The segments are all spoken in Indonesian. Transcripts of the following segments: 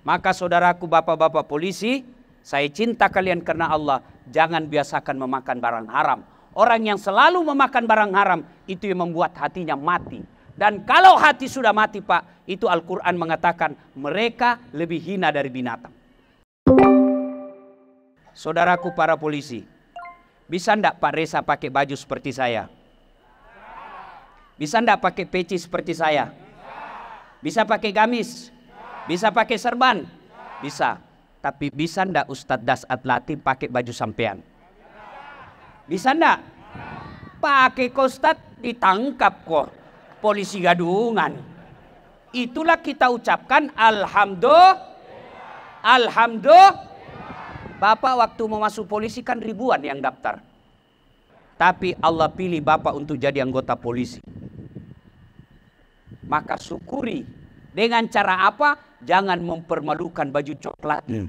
Maka saudaraku bapak-bapak polisi, saya cinta kalian karena Allah. Jangan biasakan memakan barang haram. Orang yang selalu memakan barang haram itu yang membuat hatinya mati. Dan kalau hati sudah mati pak, itu Al-Quran mengatakan mereka lebih hina dari binatang. Saudaraku para polisi, bisa ndak Pak Reza pakai baju seperti saya? Bisa ndak pakai peci seperti saya? Bisa pakai gamis? Bisa pakai serban? Bisa. Tapi bisa ndak Ustadz Das Atlati pakai baju sampean? Bisa ndak? Pakai kostat ditangkap kok. Polisi gadungan. Itulah kita ucapkan Alhamdulillah. Alhamdulillah. Bapak waktu mau masuk polisi kan ribuan yang daftar. Tapi Allah pilih Bapak untuk jadi anggota polisi. Maka syukuri dengan cara apa? Jangan mempermalukan baju coklat. Hmm.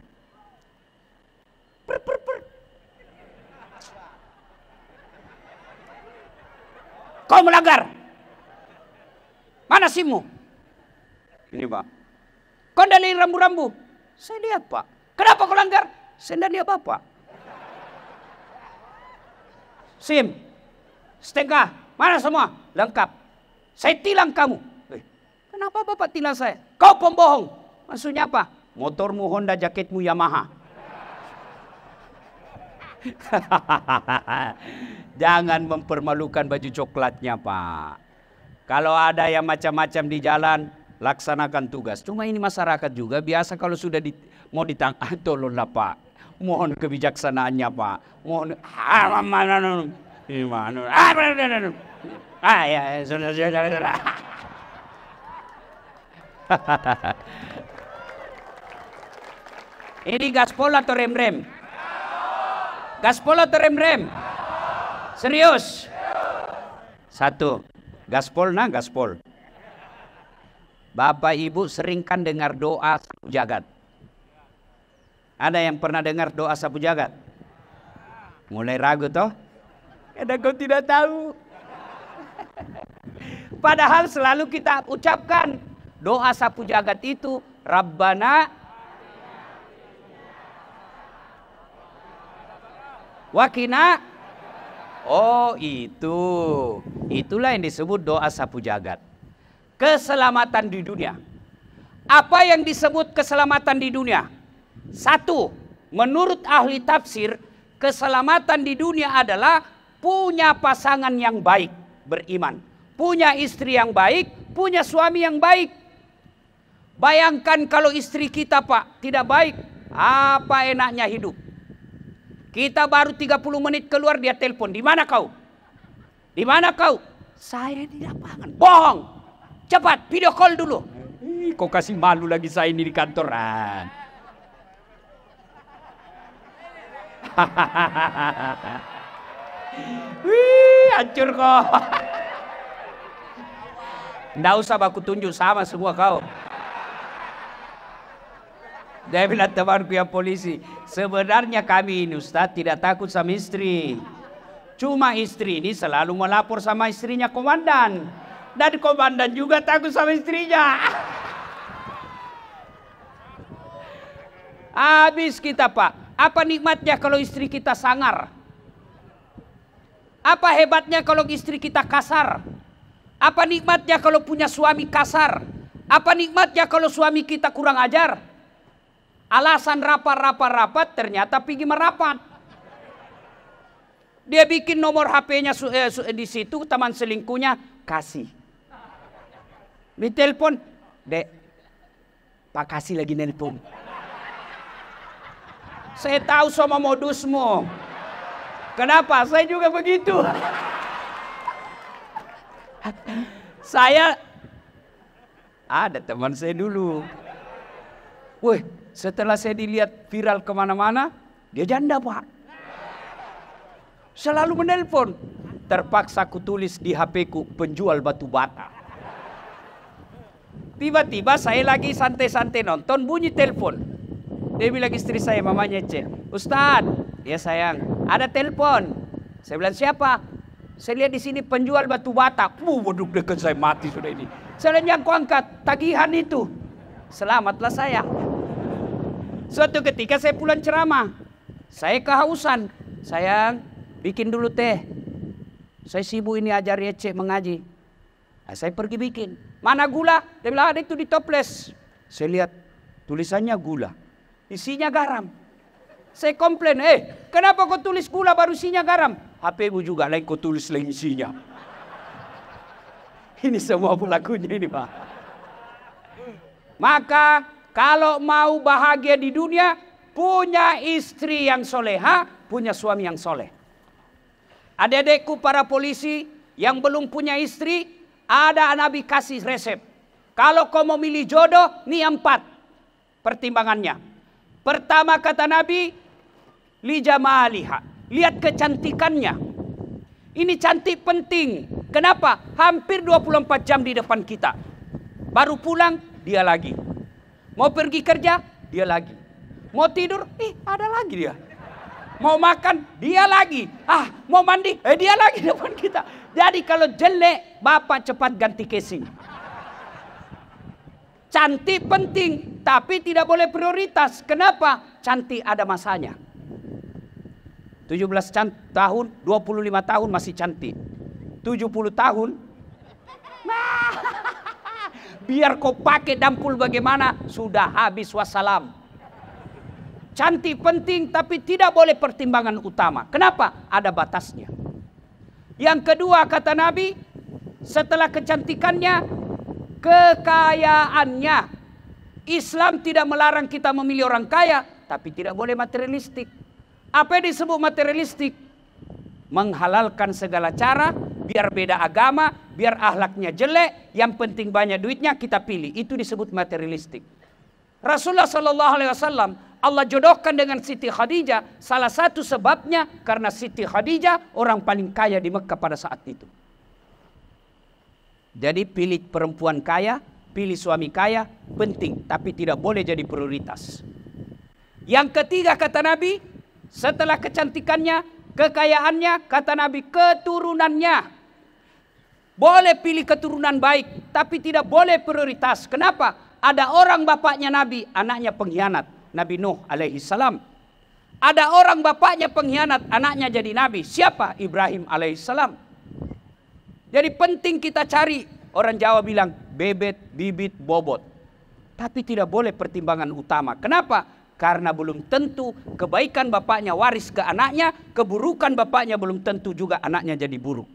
Per, per, per. Kau melanggar. Mana simu? Ini pak. Kau dari rambu-rambu. Saya lihat pak. Kenapa kau langgar? Saya tidak lihat apa-apa. SIM. Setengah. Mana semua? Lengkap. Saya tilang kamu. Eh, kenapa bapak tilang saya? Kau pembohong. Maksudnya apa? Motormu Honda, jaketmu Yamaha. Jangan mempermalukan baju coklatnya, Pak. Kalau ada yang macam-macam di jalan, laksanakan tugas. Cuma ini masyarakat juga biasa kalau sudah di, mau ditangkap, ah, tolonglah Pak. Mohon kebijaksanaannya Pak. Mohon Ah ya, ini gaspol atau rem-rem? Gaspol atau rem-rem? Serius? Satu, gaspol nah gaspol. Bapak Ibu seringkan dengar doa sapu jagat. Ada yang pernah dengar doa sapu jagat? Mulai ragu toh? Ada ya, kau tidak tahu. Padahal selalu kita ucapkan doa sapu jagat itu Rabbana Wakina. Oh itu. Itulah yang disebut doa sapu jagat. Keselamatan di dunia. Apa yang disebut keselamatan di dunia? Satu, menurut ahli tafsir, keselamatan di dunia adalah punya pasangan yang baik, beriman. Punya istri yang baik, punya suami yang baik. Bayangkan kalau istri kita pak tidak baik, apa enaknya hidup? Kita baru 30 menit keluar dia telepon. Di mana kau? Di mana kau? Saya di lapangan. Bohong. Cepat video call dulu. Kok kasih malu lagi saya ini di kantoran. Wih, hancur kau. Tidak usah aku tunjuk sama semua kau. Dia bilang temanku yang polisi, Sebenarnya kami ini Ustaz tidak takut sama istri. Cuma istri ini selalu melapor sama istrinya komandan. Dan komandan juga takut sama istrinya. Habis kita pak. Apa nikmatnya kalau istri kita sangar? Apa hebatnya kalau istri kita kasar? Apa nikmatnya kalau punya suami kasar? Apa nikmatnya kalau suami kita kurang ajar? Alasan rapat-rapat-rapat ternyata pergi merapat. Dia bikin nomor HP-nya eh, di situ teman selingkuhnya kasih. Ditelepon, dek, Pak kasih lagi nelpon. Saya tahu sama modusmu. Kenapa? Saya juga begitu. saya ada teman saya dulu. Woi, setelah saya dilihat viral kemana-mana, dia janda pak. Selalu menelpon. Terpaksa aku tulis di HP ku penjual batu bata. Tiba-tiba saya lagi santai-santai nonton bunyi telepon. Dia bilang istri saya mamanya Ece, Ustaz, ya sayang, ada telepon. Saya bilang siapa? Saya lihat di sini penjual batu bata. Wuh, waduh dekat saya mati sudah ini. Saya bilang yang angkat tagihan itu. Selamatlah saya. Suatu ketika saya pulang ceramah. Saya kehausan. Sayang, bikin dulu teh. Saya sibuk ini ajar receh ya, mengaji. Nah, saya pergi bikin. Mana gula? Dia bilang ada ah, itu di toples. Saya lihat tulisannya gula. Isinya garam. Saya komplain, eh kenapa kau tulis gula baru isinya garam? HP ibu juga lain kau tulis lain isinya. Ini semua pelakunya ini pak. Maka kalau mau bahagia di dunia, punya istri yang soleha, punya suami yang soleh. Adik-adikku para polisi yang belum punya istri, ada Nabi kasih resep. Kalau kau mau milih jodoh, ini empat pertimbangannya. Pertama kata Nabi, lijamaliha. Lihat kecantikannya. Ini cantik penting. Kenapa? Hampir 24 jam di depan kita. Baru pulang, dia lagi. Mau pergi kerja, dia lagi. Mau tidur, ih ada lagi dia. Mau makan, dia lagi. Ah, mau mandi, eh dia lagi depan kita. Jadi kalau jelek, Bapak cepat ganti casing. Cantik penting, tapi tidak boleh prioritas. Kenapa? Cantik ada masanya. 17 tahun, 25 tahun masih cantik. 70 tahun biar kau pakai dampul bagaimana, sudah habis wassalam. Cantik penting tapi tidak boleh pertimbangan utama. Kenapa? Ada batasnya. Yang kedua kata Nabi, setelah kecantikannya, kekayaannya. Islam tidak melarang kita memilih orang kaya, tapi tidak boleh materialistik. Apa yang disebut materialistik? Menghalalkan segala cara, biar beda agama, biar ahlaknya jelek, yang penting banyak duitnya kita pilih. Itu disebut materialistik. Rasulullah Shallallahu Alaihi Wasallam Allah jodohkan dengan Siti Khadijah salah satu sebabnya karena Siti Khadijah orang paling kaya di Mekkah pada saat itu. Jadi pilih perempuan kaya, pilih suami kaya penting tapi tidak boleh jadi prioritas. Yang ketiga kata Nabi setelah kecantikannya kekayaannya, kata Nabi, keturunannya. Boleh pilih keturunan baik, tapi tidak boleh prioritas. Kenapa? Ada orang bapaknya Nabi, anaknya pengkhianat. Nabi Nuh alaihi salam. Ada orang bapaknya pengkhianat, anaknya jadi nabi. Siapa? Ibrahim alaihi salam Jadi penting kita cari, orang Jawa bilang bebet, bibit, bobot. Tapi tidak boleh pertimbangan utama. Kenapa? Karena belum tentu kebaikan bapaknya waris ke anaknya, keburukan bapaknya belum tentu juga anaknya jadi buruk.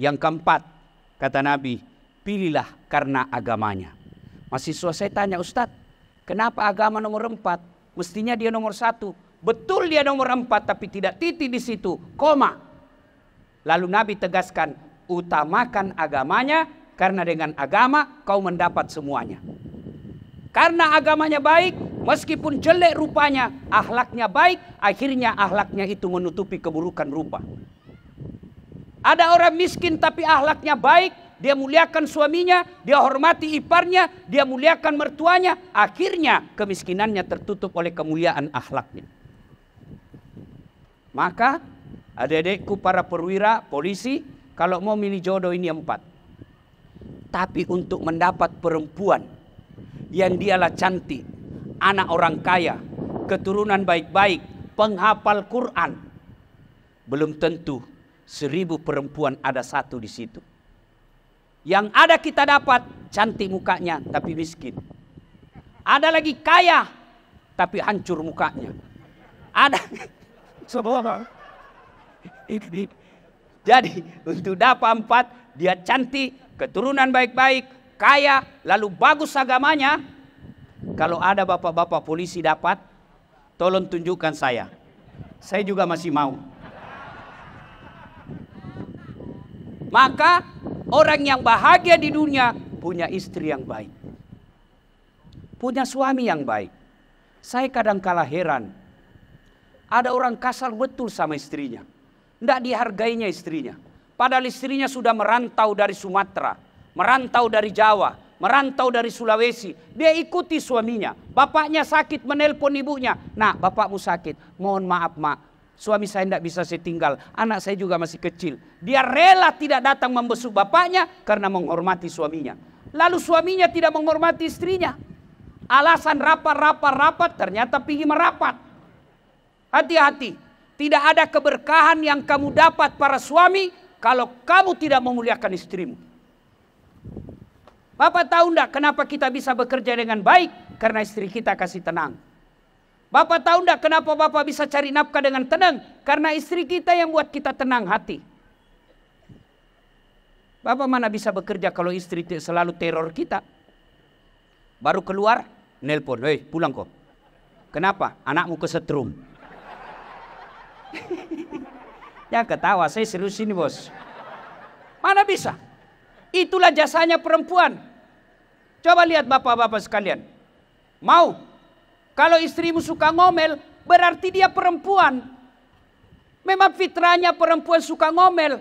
Yang keempat, kata Nabi, pilihlah karena agamanya. Mahasiswa saya tanya, Ustadz, kenapa agama nomor empat? Mestinya dia nomor satu. Betul dia nomor empat, tapi tidak titik di situ, koma. Lalu Nabi tegaskan, utamakan agamanya karena dengan agama kau mendapat semuanya. Karena agamanya baik, meskipun jelek rupanya, ahlaknya baik, akhirnya ahlaknya itu menutupi keburukan rupa. Ada orang miskin tapi ahlaknya baik, dia muliakan suaminya, dia hormati iparnya, dia muliakan mertuanya, akhirnya kemiskinannya tertutup oleh kemuliaan ahlaknya. Maka adik-adikku para perwira, polisi, kalau mau milih jodoh ini empat. Tapi untuk mendapat perempuan yang dialah cantik, anak orang kaya, keturunan baik-baik, penghafal Quran. Belum tentu seribu perempuan ada satu di situ. Yang ada kita dapat cantik mukanya tapi miskin. Ada lagi kaya tapi hancur mukanya. Ada semua. Jadi untuk dapat empat dia cantik, keturunan baik-baik, kaya, lalu bagus agamanya, kalau ada bapak-bapak polisi dapat, tolong tunjukkan saya. Saya juga masih mau. Maka orang yang bahagia di dunia punya istri yang baik. Punya suami yang baik. Saya kadang kalah heran. Ada orang kasar betul sama istrinya. Tidak dihargainya istrinya. Padahal istrinya sudah merantau dari Sumatera merantau dari Jawa, merantau dari Sulawesi. Dia ikuti suaminya. Bapaknya sakit menelpon ibunya. Nah bapakmu sakit. Mohon maaf mak. Suami saya tidak bisa saya tinggal. Anak saya juga masih kecil. Dia rela tidak datang membesuk bapaknya karena menghormati suaminya. Lalu suaminya tidak menghormati istrinya. Alasan rapat-rapat-rapat ternyata pergi merapat. Hati-hati. Tidak ada keberkahan yang kamu dapat para suami kalau kamu tidak memuliakan istrimu. Bapak tahu enggak kenapa kita bisa bekerja dengan baik? Karena istri kita kasih tenang. Bapak tahu enggak kenapa Bapak bisa cari nafkah dengan tenang? Karena istri kita yang buat kita tenang hati. Bapak mana bisa bekerja kalau istri selalu teror kita? Baru keluar, nelpon. Hei, pulang kok. Kenapa? Anakmu kesetrum. Ya ketawa, saya serius ini bos. Mana bisa? Itulah jasanya perempuan. Coba lihat bapak-bapak sekalian. Mau? Kalau istrimu suka ngomel, berarti dia perempuan. Memang fitranya perempuan suka ngomel.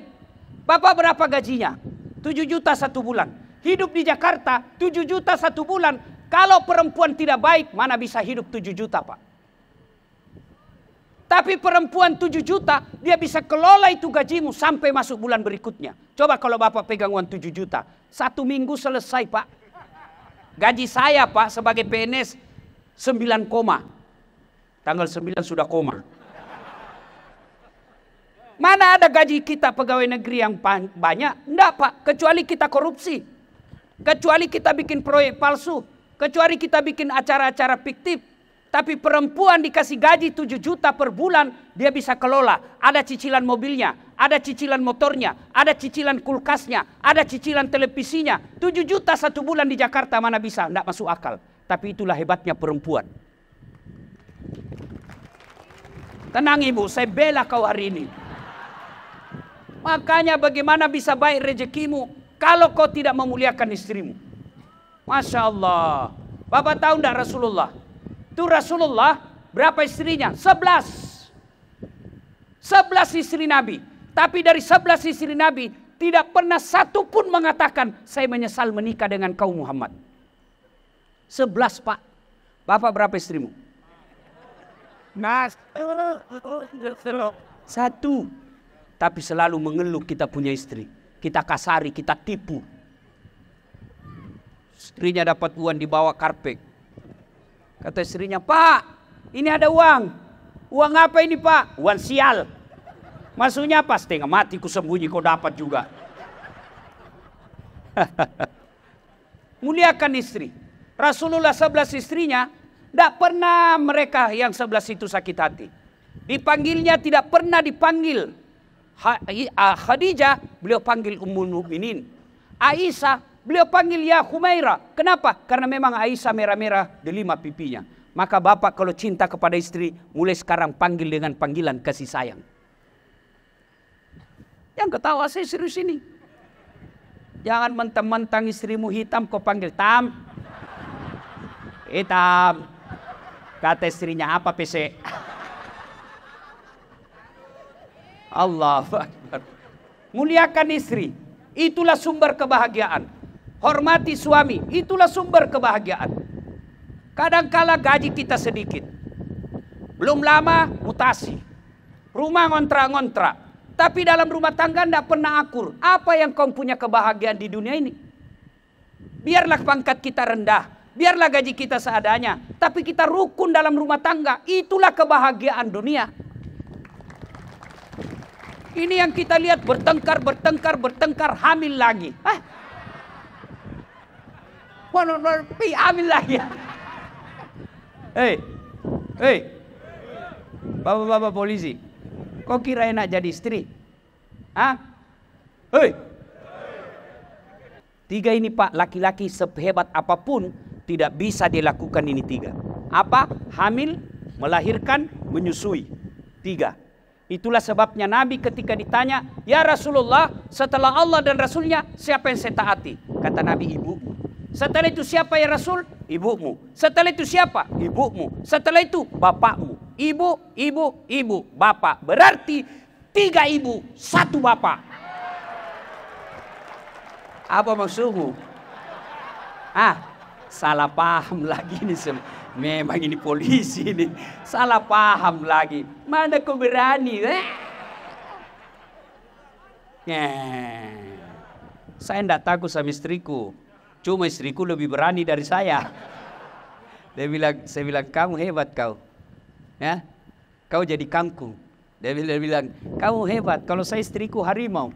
Bapak berapa gajinya? 7 juta satu bulan. Hidup di Jakarta 7 juta satu bulan. Kalau perempuan tidak baik, mana bisa hidup 7 juta Pak? Tapi perempuan 7 juta, dia bisa kelola itu gajimu sampai masuk bulan berikutnya. Coba kalau Bapak pegang uang 7 juta. Satu minggu selesai Pak. Gaji saya Pak sebagai PNS 9 koma. Tanggal 9 sudah koma. Mana ada gaji kita pegawai negeri yang banyak? Enggak Pak, kecuali kita korupsi. Kecuali kita bikin proyek palsu. Kecuali kita bikin acara-acara fiktif. Tapi perempuan dikasih gaji 7 juta per bulan, dia bisa kelola. Ada cicilan mobilnya, ada cicilan motornya, ada cicilan kulkasnya, ada cicilan televisinya. 7 juta satu bulan di Jakarta mana bisa, tidak masuk akal. Tapi itulah hebatnya perempuan. Tenang ibu, saya bela kau hari ini. Makanya bagaimana bisa baik rezekimu kalau kau tidak memuliakan istrimu. Masya Allah. Bapak tahu tidak Rasulullah? Itu Rasulullah berapa istrinya? Sebelas. Sebelas istri Nabi. Tapi dari sebelas istri Nabi tidak pernah satu pun mengatakan saya menyesal menikah dengan kau Muhammad. Sebelas pak. Bapak berapa istrimu? Nas. Satu. Tapi selalu mengeluh kita punya istri. Kita kasari, kita tipu. Istrinya dapat uang dibawa karpet. Kata istrinya, Pak, ini ada uang. Uang apa ini Pak? Uang sial. Maksudnya apa? Setengah mati ku sembunyi kau dapat juga. Muliakan istri. Rasulullah sebelas istrinya, tidak pernah mereka yang sebelas itu sakit hati. Dipanggilnya tidak pernah dipanggil. Ah, Khadijah beliau panggil Ummul Muminin. Aisyah Beliau panggil ya Humaira. Kenapa? Karena memang Aisyah merah-merah di lima pipinya. Maka bapak kalau cinta kepada istri, mulai sekarang panggil dengan panggilan kasih sayang. Yang ketawa saya serius ini. Jangan mentang-mentang istrimu hitam kau panggil tam. Hitam. Kata istrinya apa PC? Allah Akbar. Muliakan istri. Itulah sumber kebahagiaan hormati suami, itulah sumber kebahagiaan. Kadangkala gaji kita sedikit. Belum lama mutasi. Rumah ngontra ngontra. Tapi dalam rumah tangga tidak pernah akur. Apa yang kau punya kebahagiaan di dunia ini? Biarlah pangkat kita rendah. Biarlah gaji kita seadanya. Tapi kita rukun dalam rumah tangga. Itulah kebahagiaan dunia. Ini yang kita lihat bertengkar, bertengkar, bertengkar, hamil lagi. Hah? kono pi amin lagi. Ya. Hei, hei, bapak-bapak polisi, kok kira enak jadi istri? Hah? Hei, tiga ini pak laki-laki sehebat apapun tidak bisa dilakukan ini tiga. Apa? Hamil, melahirkan, menyusui. Tiga. Itulah sebabnya Nabi ketika ditanya, Ya Rasulullah, setelah Allah dan Rasulnya, siapa yang saya taati? Kata Nabi ibu. Setelah itu siapa ya Rasul? Ibumu. Setelah itu siapa? Ibumu. Setelah itu bapakmu. Ibu, ibu, ibu, bapak. Berarti tiga ibu, satu bapak. Apa maksudmu? Ah, salah paham lagi nih semua. Memang ini polisi ini. Salah paham lagi. Mana kau berani? Eh? Saya tidak takut sama istriku. Cuma istriku lebih berani dari saya. Dia bilang, saya bilang kamu hebat kau. Ya. Kau jadi kangkung. Dia bilang, kamu hebat. Kalau saya istriku harimau.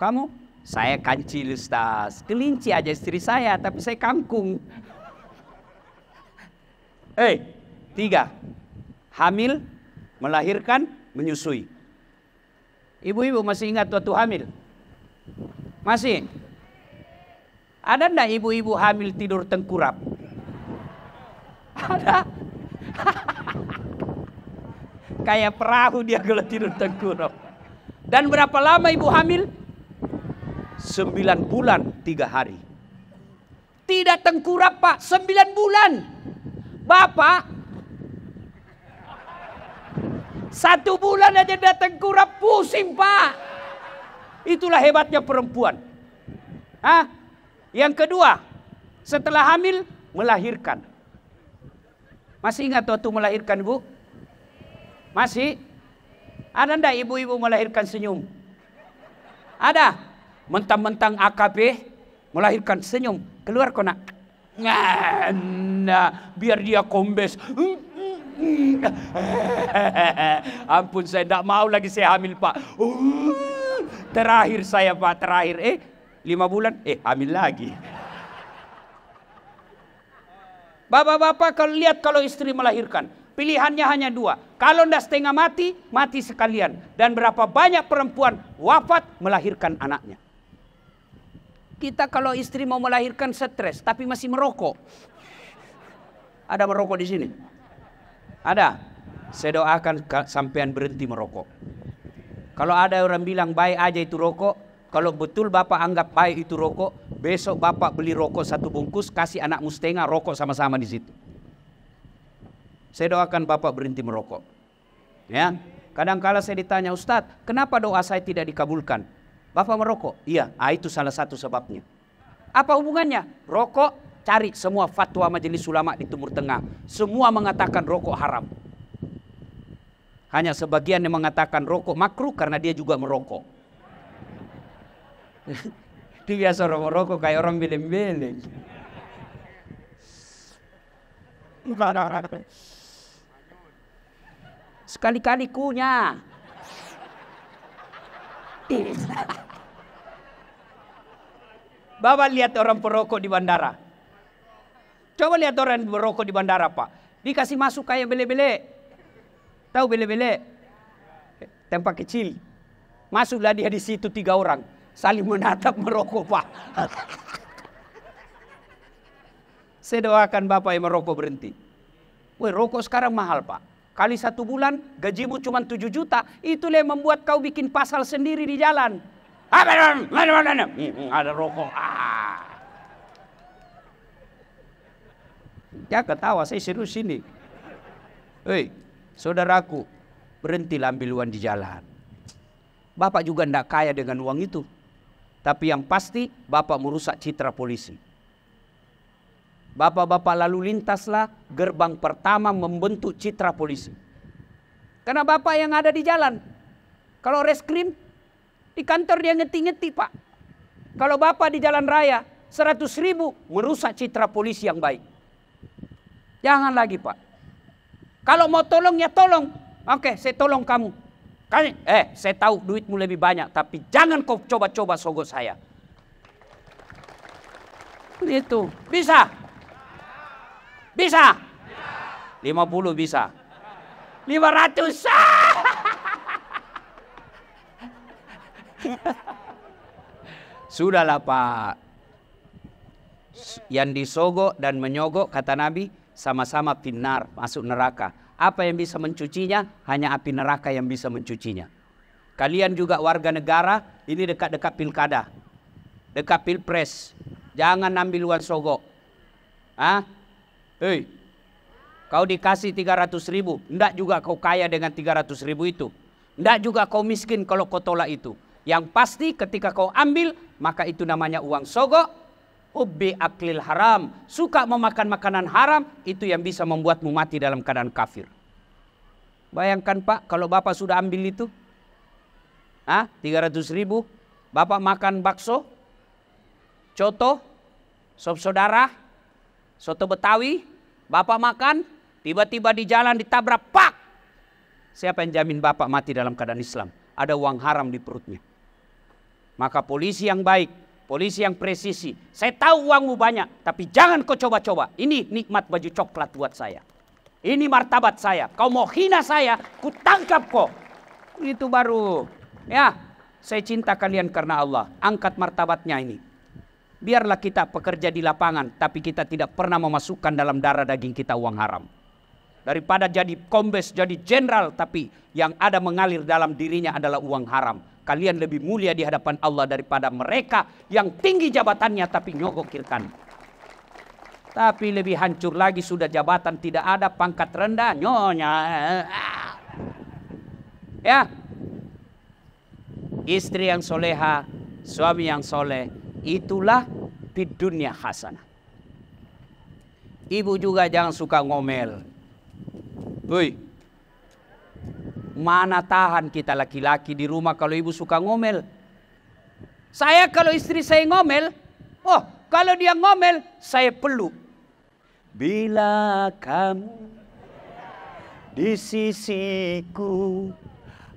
Kamu? Saya kancil Ustaz. Kelinci aja istri saya, tapi saya kangkung. Hei, eh, tiga. Hamil, melahirkan, menyusui. Ibu-ibu masih ingat waktu hamil? Masih? Ada ndak ibu-ibu hamil tidur tengkurap? Ada. Kayak perahu dia kalau tidur tengkurap. Dan berapa lama ibu hamil? Sembilan bulan tiga hari. Tidak tengkurap pak, Sembilan bulan. Bapak, satu bulan aja dia tengkurap pusing pak. Itulah hebatnya perempuan. Hah? Yang kedua, setelah hamil melahirkan. Masih ingat waktu melahirkan Bu? Masih? Ada ndak ibu-ibu melahirkan senyum? Ada. Mentang-mentang AKP melahirkan senyum. Keluar kok nak. Nah, biar dia kombes. Ampun saya tidak mau lagi saya hamil pak. Terakhir saya pak, terakhir. Eh, lima bulan, eh hamil lagi. Bapak-bapak kalau lihat kalau istri melahirkan, pilihannya hanya dua. Kalau tidak setengah mati, mati sekalian. Dan berapa banyak perempuan wafat melahirkan anaknya. Kita kalau istri mau melahirkan stres, tapi masih merokok. Ada merokok di sini? Ada. Saya doakan sampean berhenti merokok. Kalau ada orang bilang baik aja itu rokok, kalau betul Bapak anggap baik itu rokok, besok Bapak beli rokok satu bungkus, kasih anak mustenga rokok sama-sama di situ. Saya doakan Bapak berhenti merokok. Ya, Kadangkala saya ditanya, Ustadz, kenapa doa saya tidak dikabulkan? Bapak merokok? Iya, ah, itu salah satu sebabnya. Apa hubungannya? Rokok, cari semua fatwa majelis ulama di Timur Tengah. Semua mengatakan rokok haram. Hanya sebagian yang mengatakan rokok makruh karena dia juga merokok. Itu biasa orang merokok kayak orang beleng-beleng. Sekali-kali kunya. Bapak lihat orang perokok di bandara. Coba lihat orang merokok di bandara, Pak. Dikasih masuk kayak bele-bele. Tahu bele-bele? Tempat kecil. Masuklah dia di situ tiga orang saling menatap merokok pak. Saya doakan bapak yang merokok berhenti. Woi rokok sekarang mahal pak. Kali satu bulan gajimu cuma 7 juta. Itulah yang membuat kau bikin pasal sendiri di jalan. Ada rokok. Ya ketawa, saya serius ini. Hei, saudaraku, berhentilah ambil uang di jalan. Bapak juga tidak kaya dengan uang itu. Tapi yang pasti Bapak merusak citra polisi. Bapak-bapak lalu lintaslah gerbang pertama membentuk citra polisi. Karena Bapak yang ada di jalan. Kalau reskrim di kantor dia ngeti-ngeti Pak. Kalau Bapak di jalan raya 100 ribu merusak citra polisi yang baik. Jangan lagi Pak. Kalau mau tolong ya tolong. Oke saya tolong kamu. Kali, eh, saya tahu duitmu lebih banyak, tapi jangan kau coba-coba sogok saya. itu Bisa? Bisa? 50 bisa. 500. Sudahlah Pak. Yang disogok dan menyogok kata Nabi sama-sama pinar masuk neraka. Apa yang bisa mencucinya? Hanya api neraka yang bisa mencucinya. Kalian juga warga negara, ini dekat-dekat pilkada, dekat pilpres. Jangan ambil uang sogok. Ah, hei, kau dikasih 300 ribu, enggak juga kau kaya dengan 300 ribu itu. Enggak juga kau miskin kalau kau tolak itu. Yang pasti ketika kau ambil, maka itu namanya uang sogok, Ubbi aklil haram. Suka memakan makanan haram. Itu yang bisa membuatmu mati dalam keadaan kafir. Bayangkan pak kalau bapak sudah ambil itu. Ah, 300 ribu. Bapak makan bakso. Coto. Sop saudara. Soto betawi. Bapak makan. Tiba-tiba di jalan ditabrak. Pak. Siapa yang jamin bapak mati dalam keadaan Islam? Ada uang haram di perutnya. Maka polisi yang baik Polisi yang presisi. Saya tahu uangmu banyak, tapi jangan kau coba-coba. Ini nikmat baju coklat buat saya. Ini martabat saya. Kau mau hina saya, ku tangkap kau. Itu baru. Ya, saya cinta kalian karena Allah. Angkat martabatnya ini. Biarlah kita pekerja di lapangan, tapi kita tidak pernah memasukkan dalam darah daging kita uang haram daripada jadi kombes, jadi jenderal, tapi yang ada mengalir dalam dirinya adalah uang haram. Kalian lebih mulia di hadapan Allah daripada mereka yang tinggi jabatannya tapi nyogokirkan. Tapi lebih hancur lagi sudah jabatan tidak ada pangkat rendah nyonya. Ya. Istri yang soleha, suami yang soleh, itulah di dunia hasanah. Ibu juga jangan suka ngomel Woi. Mana tahan kita laki-laki di rumah kalau ibu suka ngomel. Saya kalau istri saya ngomel, oh kalau dia ngomel, saya peluk. Bila kamu di sisiku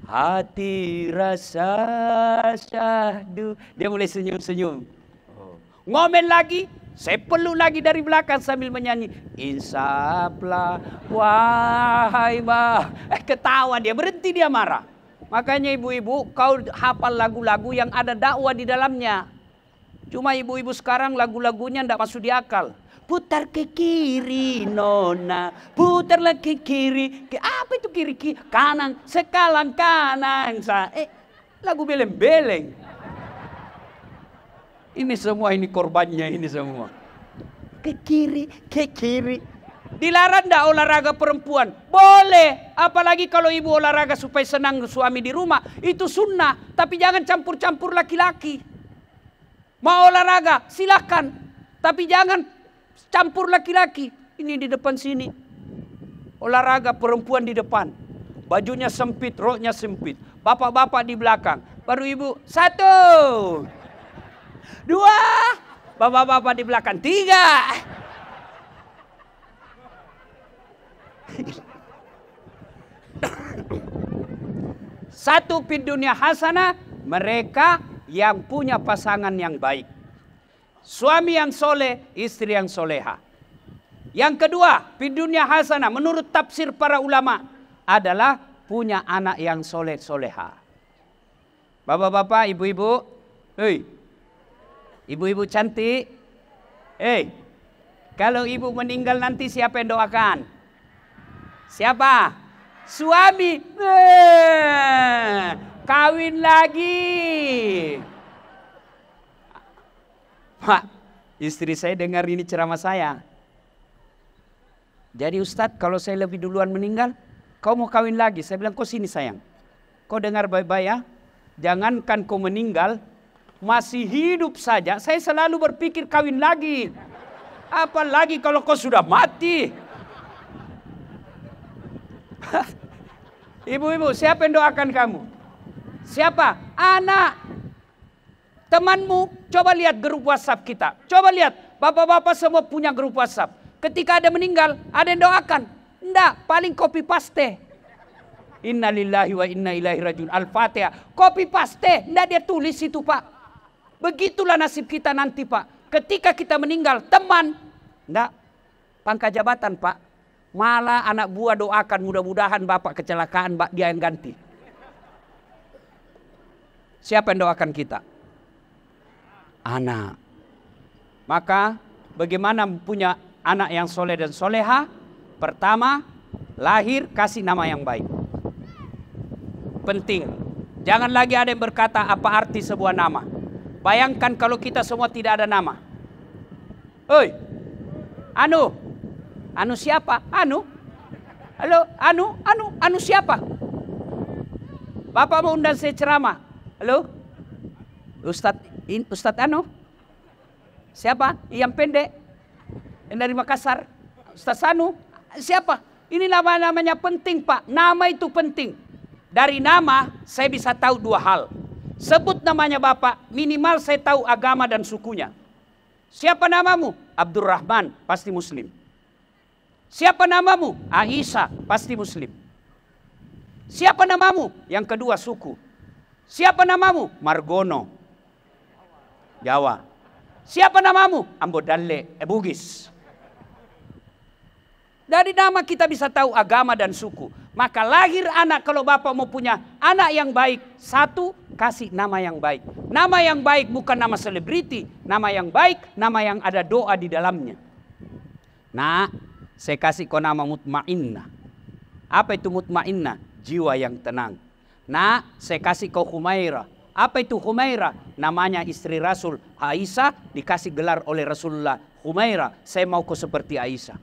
hati rasa syahdu dia mulai senyum-senyum oh. Ngomel lagi saya perlu lagi dari belakang sambil menyanyi. Insaplah, wahai bah. Eh, ketawa dia, berhenti dia marah. Makanya ibu-ibu, kau hafal lagu-lagu yang ada dakwah di dalamnya. Cuma ibu-ibu sekarang lagu-lagunya tidak masuk di akal. Putar ke kiri, nona. Putarlah ke kiri. Ke, apa itu kiri? kiri? Kanan, sekalang kanan. Sa. Eh, lagu beleng-beleng. Ini semua ini korbannya ini semua. Ke kiri, ke kiri. Dilarang tidak olahraga perempuan? Boleh. Apalagi kalau ibu olahraga supaya senang suami di rumah. Itu sunnah. Tapi jangan campur-campur laki-laki. Mau olahraga? Silahkan. Tapi jangan campur laki-laki. Ini di depan sini. Olahraga perempuan di depan. Bajunya sempit, roknya sempit. Bapak-bapak di belakang. Baru ibu, satu. Dua. Bapak-bapak di belakang. Tiga. Satu di dunia hasanah. Mereka yang punya pasangan yang baik. Suami yang soleh, istri yang soleha. Yang kedua, pidunya hasana menurut tafsir para ulama adalah punya anak yang soleh soleha. Bapak-bapak, ibu-ibu, hei, Ibu-ibu cantik. Eh, hey, kalau ibu meninggal nanti siapa yang doakan? Siapa? Suami. Eh, kawin lagi. Pak, istri saya dengar ini ceramah saya. Jadi Ustadz kalau saya lebih duluan meninggal, kau mau kawin lagi? Saya bilang, kau sini sayang. Kau dengar baik-baik ya. Jangankan kau meninggal, masih hidup saja, saya selalu berpikir kawin lagi. Apalagi kalau kau sudah mati. Ibu-ibu, siapa yang doakan kamu? Siapa? Anak. Temanmu, coba lihat grup WhatsApp kita. Coba lihat, bapak-bapak semua punya grup WhatsApp. Ketika ada meninggal, ada yang doakan. Enggak, paling copy paste. Innalillahi wa inna ilaihi rajiun. Al-Fatihah. Copy paste, enggak dia tulis itu, Pak. Begitulah nasib kita nanti Pak. Ketika kita meninggal, teman. Enggak. Pangkat jabatan Pak. Malah anak buah doakan mudah-mudahan Bapak kecelakaan Pak dia yang ganti. Siapa yang doakan kita? Anak. Maka bagaimana punya anak yang soleh dan soleha? Pertama, lahir kasih nama yang baik. Penting. Jangan lagi ada yang berkata apa arti sebuah nama. Bayangkan kalau kita semua tidak ada nama. Oi, Anu, Anu siapa? Anu, halo, Anu, Anu, Anu siapa? Bapak mau undang saya ceramah. Halo, in, Ustaz Anu, siapa? Yang pendek, yang dari Makassar, Ustaz Anu, siapa? Ini nama-namanya penting pak, nama itu penting. Dari nama saya bisa tahu dua hal. Sebut namanya Bapak, minimal saya tahu agama dan sukunya. Siapa namamu? Abdurrahman, pasti muslim. Siapa namamu? Aisyah, pasti muslim. Siapa namamu? Yang kedua suku. Siapa namamu? Margono. Jawa. Siapa namamu? Ambodale, eh, Bugis. Dari nama kita bisa tahu agama dan suku. Maka lahir anak kalau bapak mau punya anak yang baik. Satu, kasih nama yang baik. Nama yang baik bukan nama selebriti, nama yang baik, nama yang ada doa di dalamnya. Nah, saya kasih kau nama mutmainnah. Apa itu mutmainnah? Jiwa yang tenang. Nah, saya kasih kau Humaira. Apa itu Humaira? Namanya istri Rasul Aisyah dikasih gelar oleh Rasulullah. Humaira. saya mau kau seperti Aisyah.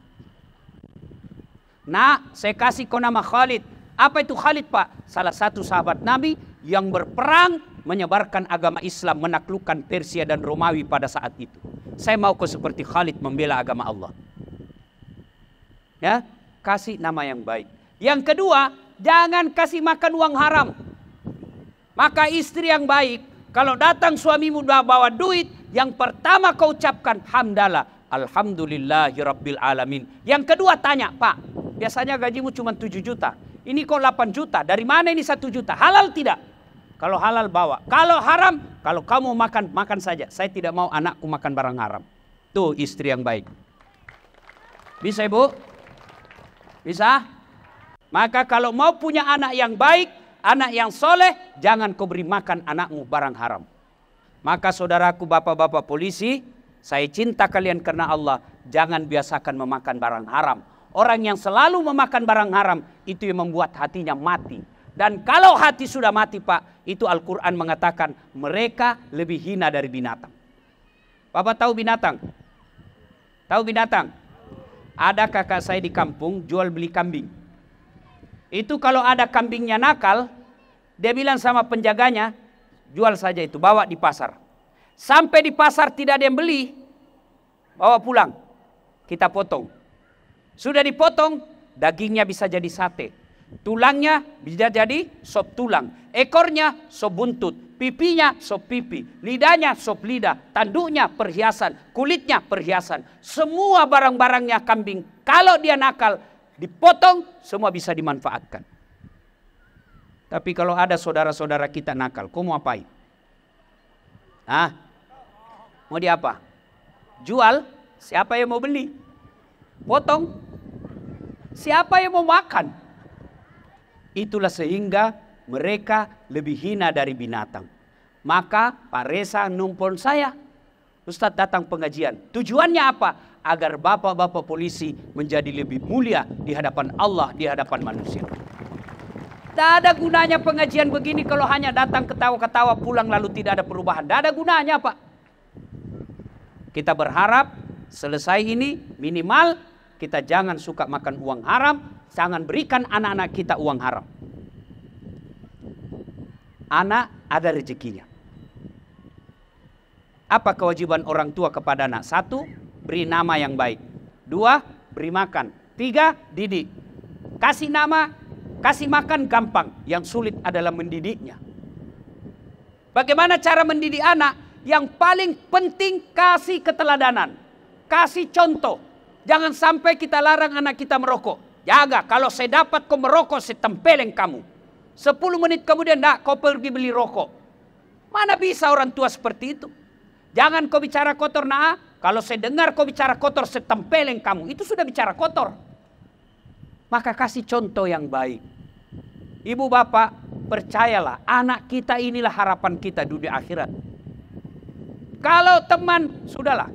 Nah, saya kasih kau nama Khalid. Apa itu Khalid, Pak? Salah satu sahabat Nabi yang berperang menyebarkan agama Islam menaklukkan Persia dan Romawi pada saat itu. Saya mau kau seperti Khalid membela agama Allah. Ya, kasih nama yang baik. Yang kedua, jangan kasih makan uang haram. Maka istri yang baik, kalau datang suamimu bawa duit, yang pertama kau ucapkan hamdalah. Alhamdulillahirabbil alamin. Yang kedua tanya, "Pak, biasanya gajimu cuma 7 juta. Ini kok 8 juta. Dari mana ini 1 juta? Halal tidak?" Kalau halal bawa. Kalau haram, kalau kamu makan, makan saja. Saya tidak mau anakku makan barang haram. Tuh istri yang baik. Bisa ibu? Bisa? Maka kalau mau punya anak yang baik, anak yang soleh, jangan kau beri makan anakmu barang haram. Maka saudaraku bapak-bapak polisi, saya cinta kalian karena Allah. Jangan biasakan memakan barang haram. Orang yang selalu memakan barang haram, itu yang membuat hatinya mati. Dan kalau hati sudah mati pak, itu Al-Quran mengatakan mereka lebih hina dari binatang. Bapak tahu binatang? Tahu binatang? Ada kakak saya di kampung jual beli kambing. Itu kalau ada kambingnya nakal, dia bilang sama penjaganya, jual saja itu, bawa di pasar. Sampai di pasar tidak ada yang beli, bawa pulang. Kita potong. Sudah dipotong, dagingnya bisa jadi sate Tulangnya bisa jadi sop tulang, ekornya sop buntut, pipinya sop pipi, lidahnya sop lidah, tanduknya perhiasan, kulitnya perhiasan. Semua barang-barangnya kambing. Kalau dia nakal, dipotong, semua bisa dimanfaatkan. Tapi kalau ada saudara-saudara kita nakal, kau mau apain? Ah, mau di apa? Jual, siapa yang mau beli? Potong, siapa yang mau makan? Itulah sehingga mereka lebih hina dari binatang. Maka Pak Resa numpon saya. Ustadz datang pengajian. Tujuannya apa? Agar bapak-bapak polisi menjadi lebih mulia di hadapan Allah, di hadapan manusia. Tidak ada gunanya pengajian begini kalau hanya datang ketawa-ketawa pulang lalu tidak ada perubahan. Tidak ada gunanya Pak. Kita berharap selesai ini minimal kita jangan suka makan uang haram Jangan berikan anak-anak kita uang haram. Anak ada rezekinya. Apa kewajiban orang tua kepada anak? Satu, beri nama yang baik. Dua, beri makan. Tiga, didik. Kasih nama, kasih makan gampang. Yang sulit adalah mendidiknya. Bagaimana cara mendidik anak? Yang paling penting kasih keteladanan. Kasih contoh. Jangan sampai kita larang anak kita merokok. Jaga, kalau saya dapat kau merokok, saya tempeleng kamu. Sepuluh menit kemudian, nak, kau pergi beli rokok. Mana bisa orang tua seperti itu? Jangan kau bicara kotor, nak. Kalau saya dengar kau bicara kotor, saya tempeleng kamu. Itu sudah bicara kotor. Maka kasih contoh yang baik. Ibu bapak, percayalah, anak kita inilah harapan kita dunia akhirat. Kalau teman, sudahlah.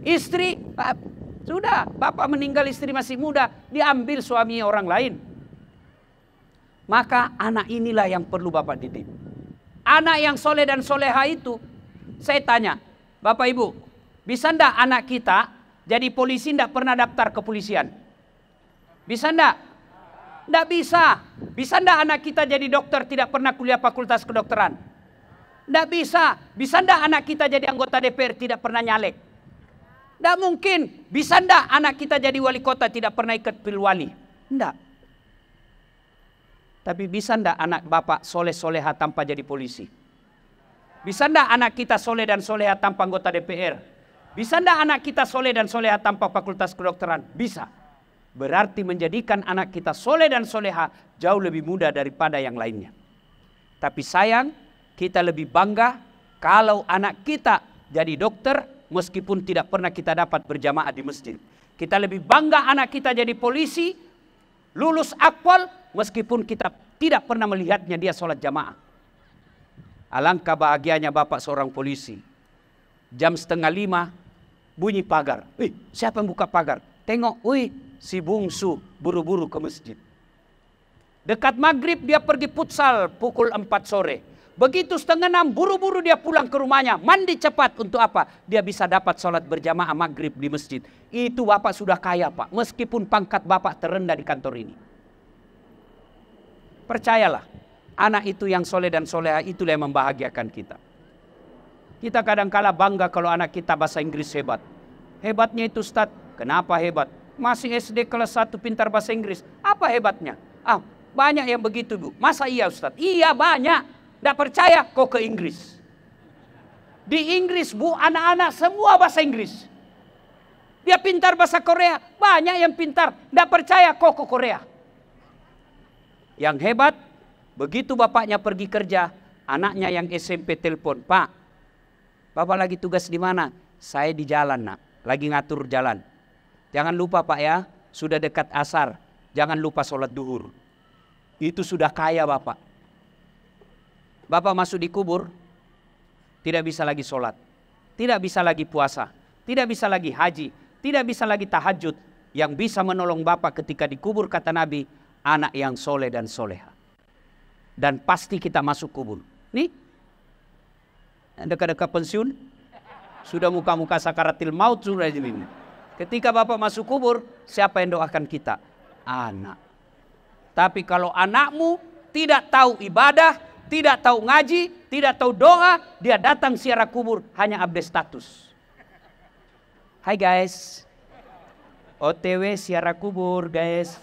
Istri, sudah, bapak meninggal istri masih muda, diambil suami orang lain. Maka anak inilah yang perlu bapak didik. Anak yang soleh dan soleha itu, saya tanya, bapak ibu, bisa ndak anak kita jadi polisi ndak pernah daftar kepolisian? Bisa ndak? Ndak bisa. Bisa ndak anak kita jadi dokter tidak pernah kuliah fakultas kedokteran? Ndak bisa. Bisa ndak anak kita jadi anggota DPR tidak pernah nyalek? Tidak mungkin. Bisa tidak anak kita jadi wali kota tidak pernah ikut pilwali? Tidak. Tapi bisa tidak anak bapak soleh-soleha tanpa jadi polisi? Bisa tidak anak kita soleh dan soleha tanpa anggota DPR? Bisa tidak anak kita soleh dan soleha tanpa fakultas kedokteran? Bisa. Berarti menjadikan anak kita soleh dan soleha jauh lebih mudah daripada yang lainnya. Tapi sayang, kita lebih bangga kalau anak kita jadi dokter meskipun tidak pernah kita dapat berjamaah di masjid. Kita lebih bangga anak kita jadi polisi, lulus akwal, meskipun kita tidak pernah melihatnya dia sholat jamaah. Alangkah bahagianya bapak seorang polisi. Jam setengah lima, bunyi pagar. Wih, siapa yang buka pagar? Tengok, wih, si bungsu buru-buru ke masjid. Dekat maghrib dia pergi putsal pukul empat sore Begitu setengah enam buru-buru dia pulang ke rumahnya. Mandi cepat untuk apa? Dia bisa dapat sholat berjamaah maghrib di masjid. Itu bapak sudah kaya pak. Meskipun pangkat bapak terendah di kantor ini. Percayalah. Anak itu yang soleh dan soleha itulah yang membahagiakan kita. Kita kadangkala bangga kalau anak kita bahasa Inggris hebat. Hebatnya itu Ustaz. Kenapa hebat? Masih SD kelas 1 pintar bahasa Inggris. Apa hebatnya? Ah, banyak yang begitu Bu. Masa iya Ustaz? Iya banyak. Tidak percaya, kau ke Inggris. Di Inggris, bu, anak-anak semua bahasa Inggris. Dia pintar bahasa Korea. Banyak yang pintar. Tidak percaya, kau ke Korea. Yang hebat, begitu bapaknya pergi kerja, anaknya yang SMP telepon. Pak, bapak lagi tugas di mana? Saya di jalan, nak. Lagi ngatur jalan. Jangan lupa pak ya, sudah dekat asar. Jangan lupa sholat duhur. Itu sudah kaya bapak. Bapak masuk di kubur, tidak bisa lagi sholat, tidak bisa lagi puasa, tidak bisa lagi haji, tidak bisa lagi tahajud. Yang bisa menolong Bapak ketika dikubur kata Nabi, anak yang soleh dan soleha. Dan pasti kita masuk kubur. Nih, dekat-dekat pensiun, sudah muka-muka sakaratil maut sudah ini. Ketika Bapak masuk kubur, siapa yang doakan kita? Anak. Tapi kalau anakmu tidak tahu ibadah, tidak tahu ngaji, tidak tahu doa, dia datang siara kubur hanya update status. Hai guys, OTW siara kubur guys.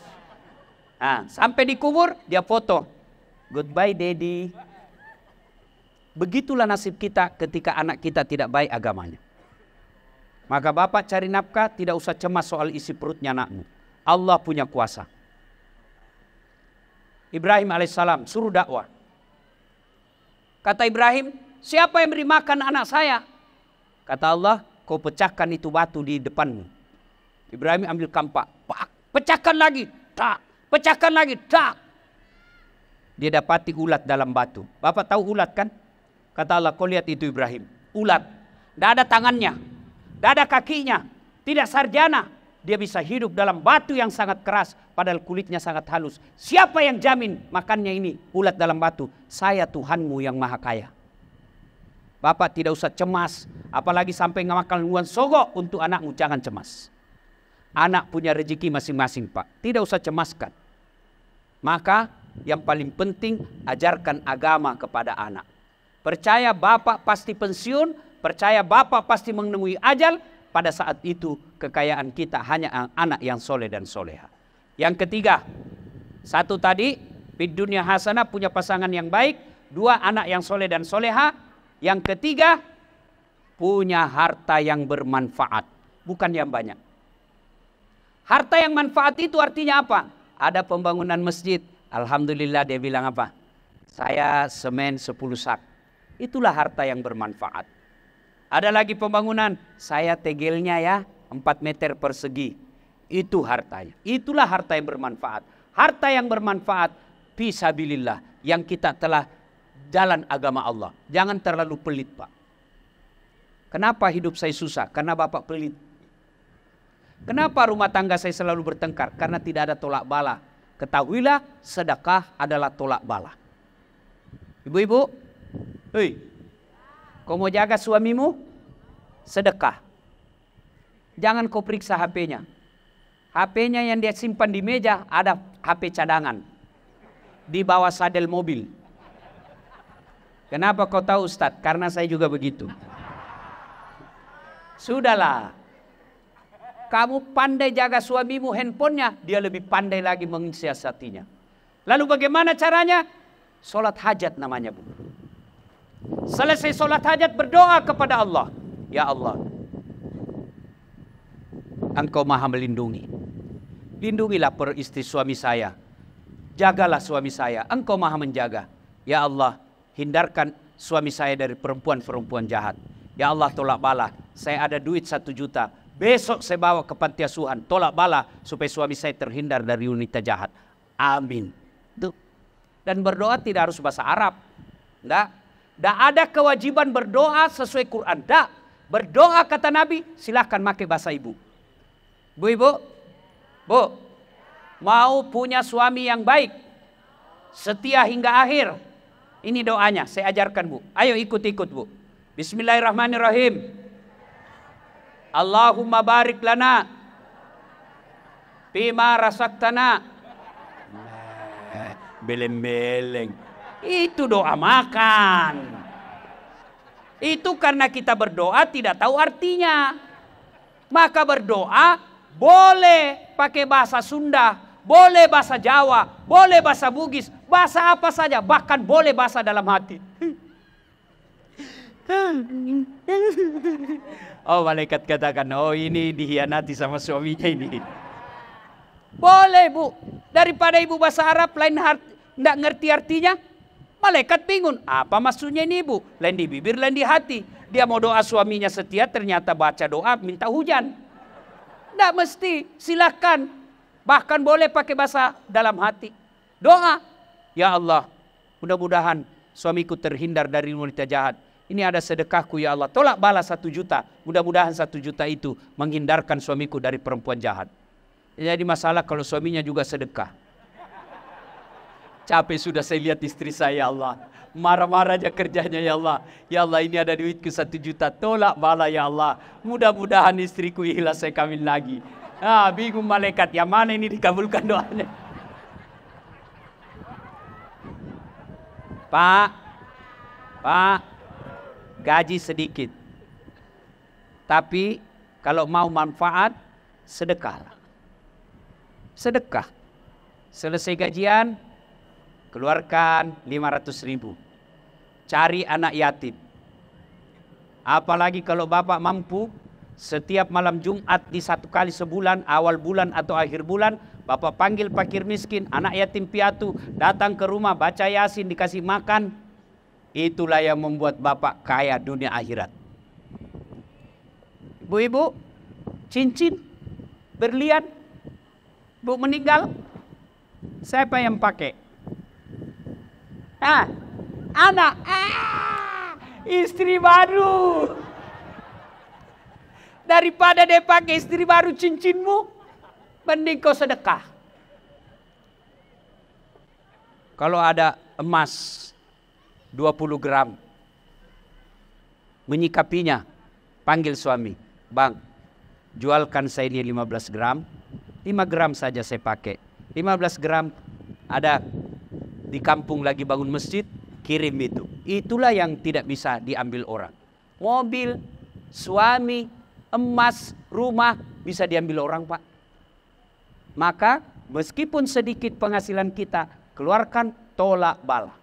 Nah, sampai di kubur dia foto. Goodbye daddy. Begitulah nasib kita ketika anak kita tidak baik agamanya. Maka bapak cari nafkah tidak usah cemas soal isi perutnya anakmu. Allah punya kuasa. Ibrahim alaihissalam suruh dakwah. Kata Ibrahim, siapa yang beri makan anak saya? Kata Allah, kau pecahkan itu batu di depanmu. Ibrahim ambil kampak, pak, pecahkan lagi, tak, pecahkan lagi, tak. Dia dapati ulat dalam batu. Bapak tahu ulat kan? Kata Allah, kau lihat itu Ibrahim. Ulat. Tidak ada tangannya. Tidak ada kakinya. Tidak sarjana dia bisa hidup dalam batu yang sangat keras padahal kulitnya sangat halus. Siapa yang jamin makannya ini ulat dalam batu? Saya Tuhanmu yang maha kaya. Bapak tidak usah cemas, apalagi sampai makan luan sogok untuk anakmu jangan cemas. Anak punya rezeki masing-masing pak, tidak usah cemaskan. Maka yang paling penting ajarkan agama kepada anak. Percaya bapak pasti pensiun, percaya bapak pasti menemui ajal, pada saat itu kekayaan kita hanya anak yang soleh dan soleha. Yang ketiga, satu tadi, di dunia hasanah punya pasangan yang baik, dua anak yang soleh dan soleha. Yang ketiga, punya harta yang bermanfaat, bukan yang banyak. Harta yang manfaat itu artinya apa? Ada pembangunan masjid, Alhamdulillah dia bilang apa? Saya semen 10 sak. Itulah harta yang bermanfaat. Ada lagi pembangunan, saya tegelnya ya 4 meter persegi. Itu hartanya. Itulah harta yang bermanfaat. Harta yang bermanfaat fisabilillah yang kita telah jalan agama Allah. Jangan terlalu pelit, Pak. Kenapa hidup saya susah? Karena Bapak pelit. Kenapa rumah tangga saya selalu bertengkar? Karena tidak ada tolak bala. Ketahuilah sedekah adalah tolak bala. Ibu-ibu, hei, Kau mau jaga suamimu? Sedekah. Jangan kau periksa HP-nya. HP-nya yang dia simpan di meja ada HP cadangan. Di bawah sadel mobil. Kenapa kau tahu Ustadz? Karena saya juga begitu. Sudahlah. Kamu pandai jaga suamimu handphonenya, dia lebih pandai lagi mengisiasatinya. Lalu bagaimana caranya? Sholat hajat namanya bu. Selesai solat hajat berdoa kepada Allah. Ya Allah. Engkau maha melindungi. Lindungilah peristri suami saya. Jagalah suami saya. Engkau maha menjaga. Ya Allah. Hindarkan suami saya dari perempuan-perempuan jahat. Ya Allah tolak bala. Saya ada duit satu juta. Besok saya bawa ke panti asuhan. Tolak bala supaya suami saya terhindar dari wanita jahat. Amin. Dan berdoa tidak harus bahasa Arab. Enggak. Tidak ada kewajiban berdoa sesuai Quran. Tidak. Berdoa kata Nabi, silahkan pakai bahasa ibu. Bu ibu, bu, mau punya suami yang baik, setia hingga akhir. Ini doanya, saya ajarkan bu. Ayo ikut-ikut bu. Bismillahirrahmanirrahim. Allahumma barik lana. Bima rasaktana. Nah, beleng-beleng. Itu doa makan. Itu karena kita berdoa tidak tahu artinya. Maka berdoa boleh pakai bahasa Sunda, boleh bahasa Jawa, boleh bahasa Bugis, bahasa apa saja, bahkan boleh bahasa dalam hati. Oh malaikat katakan, oh ini dihianati sama suaminya ini. Boleh bu, daripada ibu bahasa Arab lain nggak ngerti artinya, Malaikat bingung, apa maksudnya ini ibu? Lain di bibir, lain di hati. Dia mau doa suaminya setia, ternyata baca doa minta hujan. Tidak mesti, silahkan. Bahkan boleh pakai bahasa dalam hati. Doa, ya Allah, mudah-mudahan suamiku terhindar dari wanita jahat. Ini ada sedekahku ya Allah. Tolak balas satu juta. Mudah-mudahan satu juta itu menghindarkan suamiku dari perempuan jahat. Jadi masalah kalau suaminya juga sedekah. Capek sudah saya lihat istri saya ya Allah. Marah-marah aja kerjanya ya Allah. Ya Allah ini ada duitku satu juta. Tolak bala ya Allah. Mudah-mudahan istriku ikhlas saya kawin lagi. Ah, bingung malaikat. Yang mana ini dikabulkan doanya. Pak. Pak. Gaji sedikit. Tapi kalau mau manfaat, sedekah. Sedekah. Selesai gajian, keluarkan 500 ribu. Cari anak yatim. Apalagi kalau bapak mampu, setiap malam Jumat di satu kali sebulan, awal bulan atau akhir bulan, bapak panggil pakir miskin, anak yatim piatu, datang ke rumah, baca yasin, dikasih makan. Itulah yang membuat bapak kaya dunia akhirat. Ibu-ibu, cincin, berlian, bu meninggal, siapa yang pakai? Nah, anak, ah, istri baru. Daripada dia pakai istri baru cincinmu, mending kau sedekah. Kalau ada emas 20 gram, menyikapinya, panggil suami. Bang, jualkan saya ini 15 gram, 5 gram saja saya pakai. 15 gram ada di kampung lagi bangun masjid, kirim itu. Itulah yang tidak bisa diambil orang. Mobil, suami, emas, rumah bisa diambil orang, Pak. Maka meskipun sedikit penghasilan kita, keluarkan tolak bala.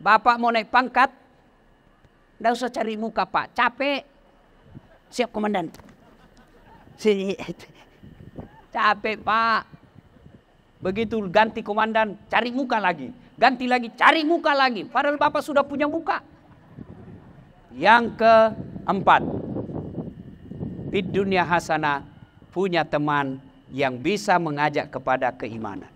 Bapak mau naik pangkat, tidak usah cari muka Pak, capek. Siap komandan. Sini. Capek Pak, Begitu ganti komandan, cari muka lagi. Ganti lagi, cari muka lagi. Padahal Bapak sudah punya muka. Yang keempat, di dunia hasana punya teman yang bisa mengajak kepada keimanan.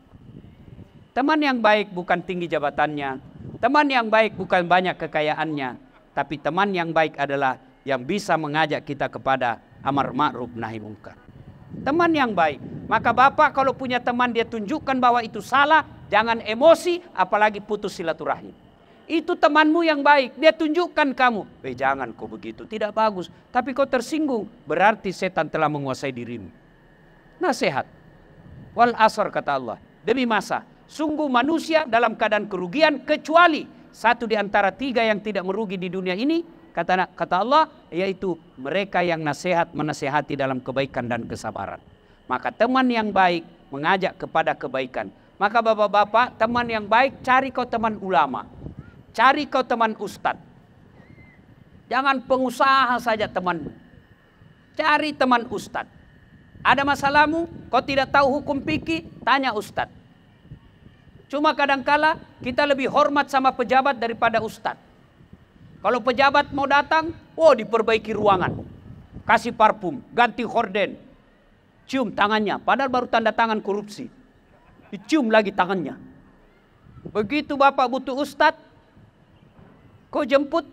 Teman yang baik bukan tinggi jabatannya, teman yang baik bukan banyak kekayaannya, tapi teman yang baik adalah yang bisa mengajak kita kepada amar ma'ruf nahi mungkar. Teman yang baik. Maka Bapak kalau punya teman dia tunjukkan bahwa itu salah, jangan emosi apalagi putus silaturahim. Itu temanmu yang baik, dia tunjukkan kamu. Eh jangan kau begitu, tidak bagus. Tapi kau tersinggung, berarti setan telah menguasai dirimu. Nasihat. Wal asar kata Allah. Demi masa, sungguh manusia dalam keadaan kerugian kecuali satu di antara tiga yang tidak merugi di dunia ini kata kata Allah yaitu mereka yang nasihat menasehati dalam kebaikan dan kesabaran. Maka teman yang baik mengajak kepada kebaikan. Maka bapak-bapak, teman yang baik cari kau teman ulama. Cari kau teman ustad Jangan pengusaha saja teman Cari teman ustad Ada masalahmu, kau tidak tahu hukum pikir tanya ustad Cuma kadangkala kita lebih hormat sama pejabat daripada ustad kalau pejabat mau datang, oh diperbaiki ruangan. Kasih parfum, ganti korden, Cium tangannya, padahal baru tanda tangan korupsi. cium lagi tangannya. Begitu Bapak butuh Ustad, kau jemput?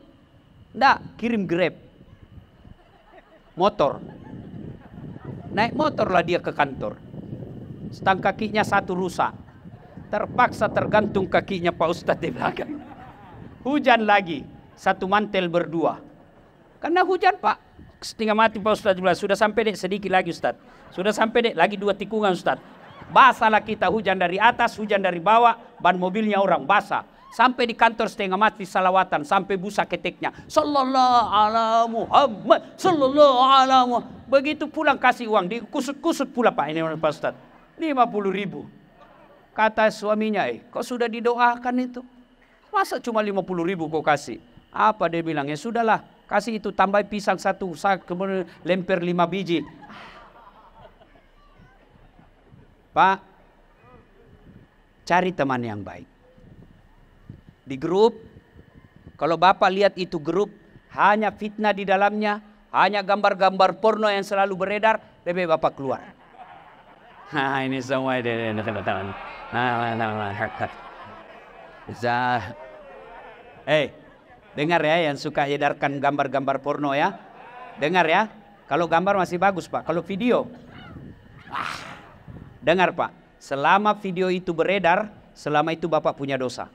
Nggak, kirim grab. Motor. Naik motor lah dia ke kantor. Stang kakinya satu rusak. Terpaksa tergantung kakinya Pak Ustadz di belakang. Hujan lagi satu mantel berdua. Karena hujan pak, setengah mati pak Ustaz bilang, sudah sampai deh sedikit lagi Ustaz. Sudah sampai deh lagi dua tikungan Ustaz. Basahlah kita hujan dari atas, hujan dari bawah, ban mobilnya orang basah. Sampai di kantor setengah mati salawatan, sampai busa keteknya. Sallallahu ala Muhammad, sallallahu ala Muhammad. Begitu pulang kasih uang, dikusut-kusut pula pak ini Pak Ustaz. 50 ribu. Kata suaminya, eh kok sudah didoakan itu. Masa cuma 50 ribu kau kasih? Apa dia bilang? Ya sudahlah, kasih itu tambah pisang satu, kemudian lempar lima biji. Pak, cari teman yang baik. Di grup, kalau Bapak lihat itu grup, hanya fitnah di dalamnya, hanya gambar-gambar porno yang selalu beredar, lebih Bapak keluar. Nah, ini semua teman-teman. Nah, nah, nah, nah. Hey, Dengar ya yang suka edarkan gambar-gambar porno ya. Dengar ya. Kalau gambar masih bagus Pak. Kalau video. Ah. Dengar Pak. Selama video itu beredar. Selama itu Bapak punya dosa.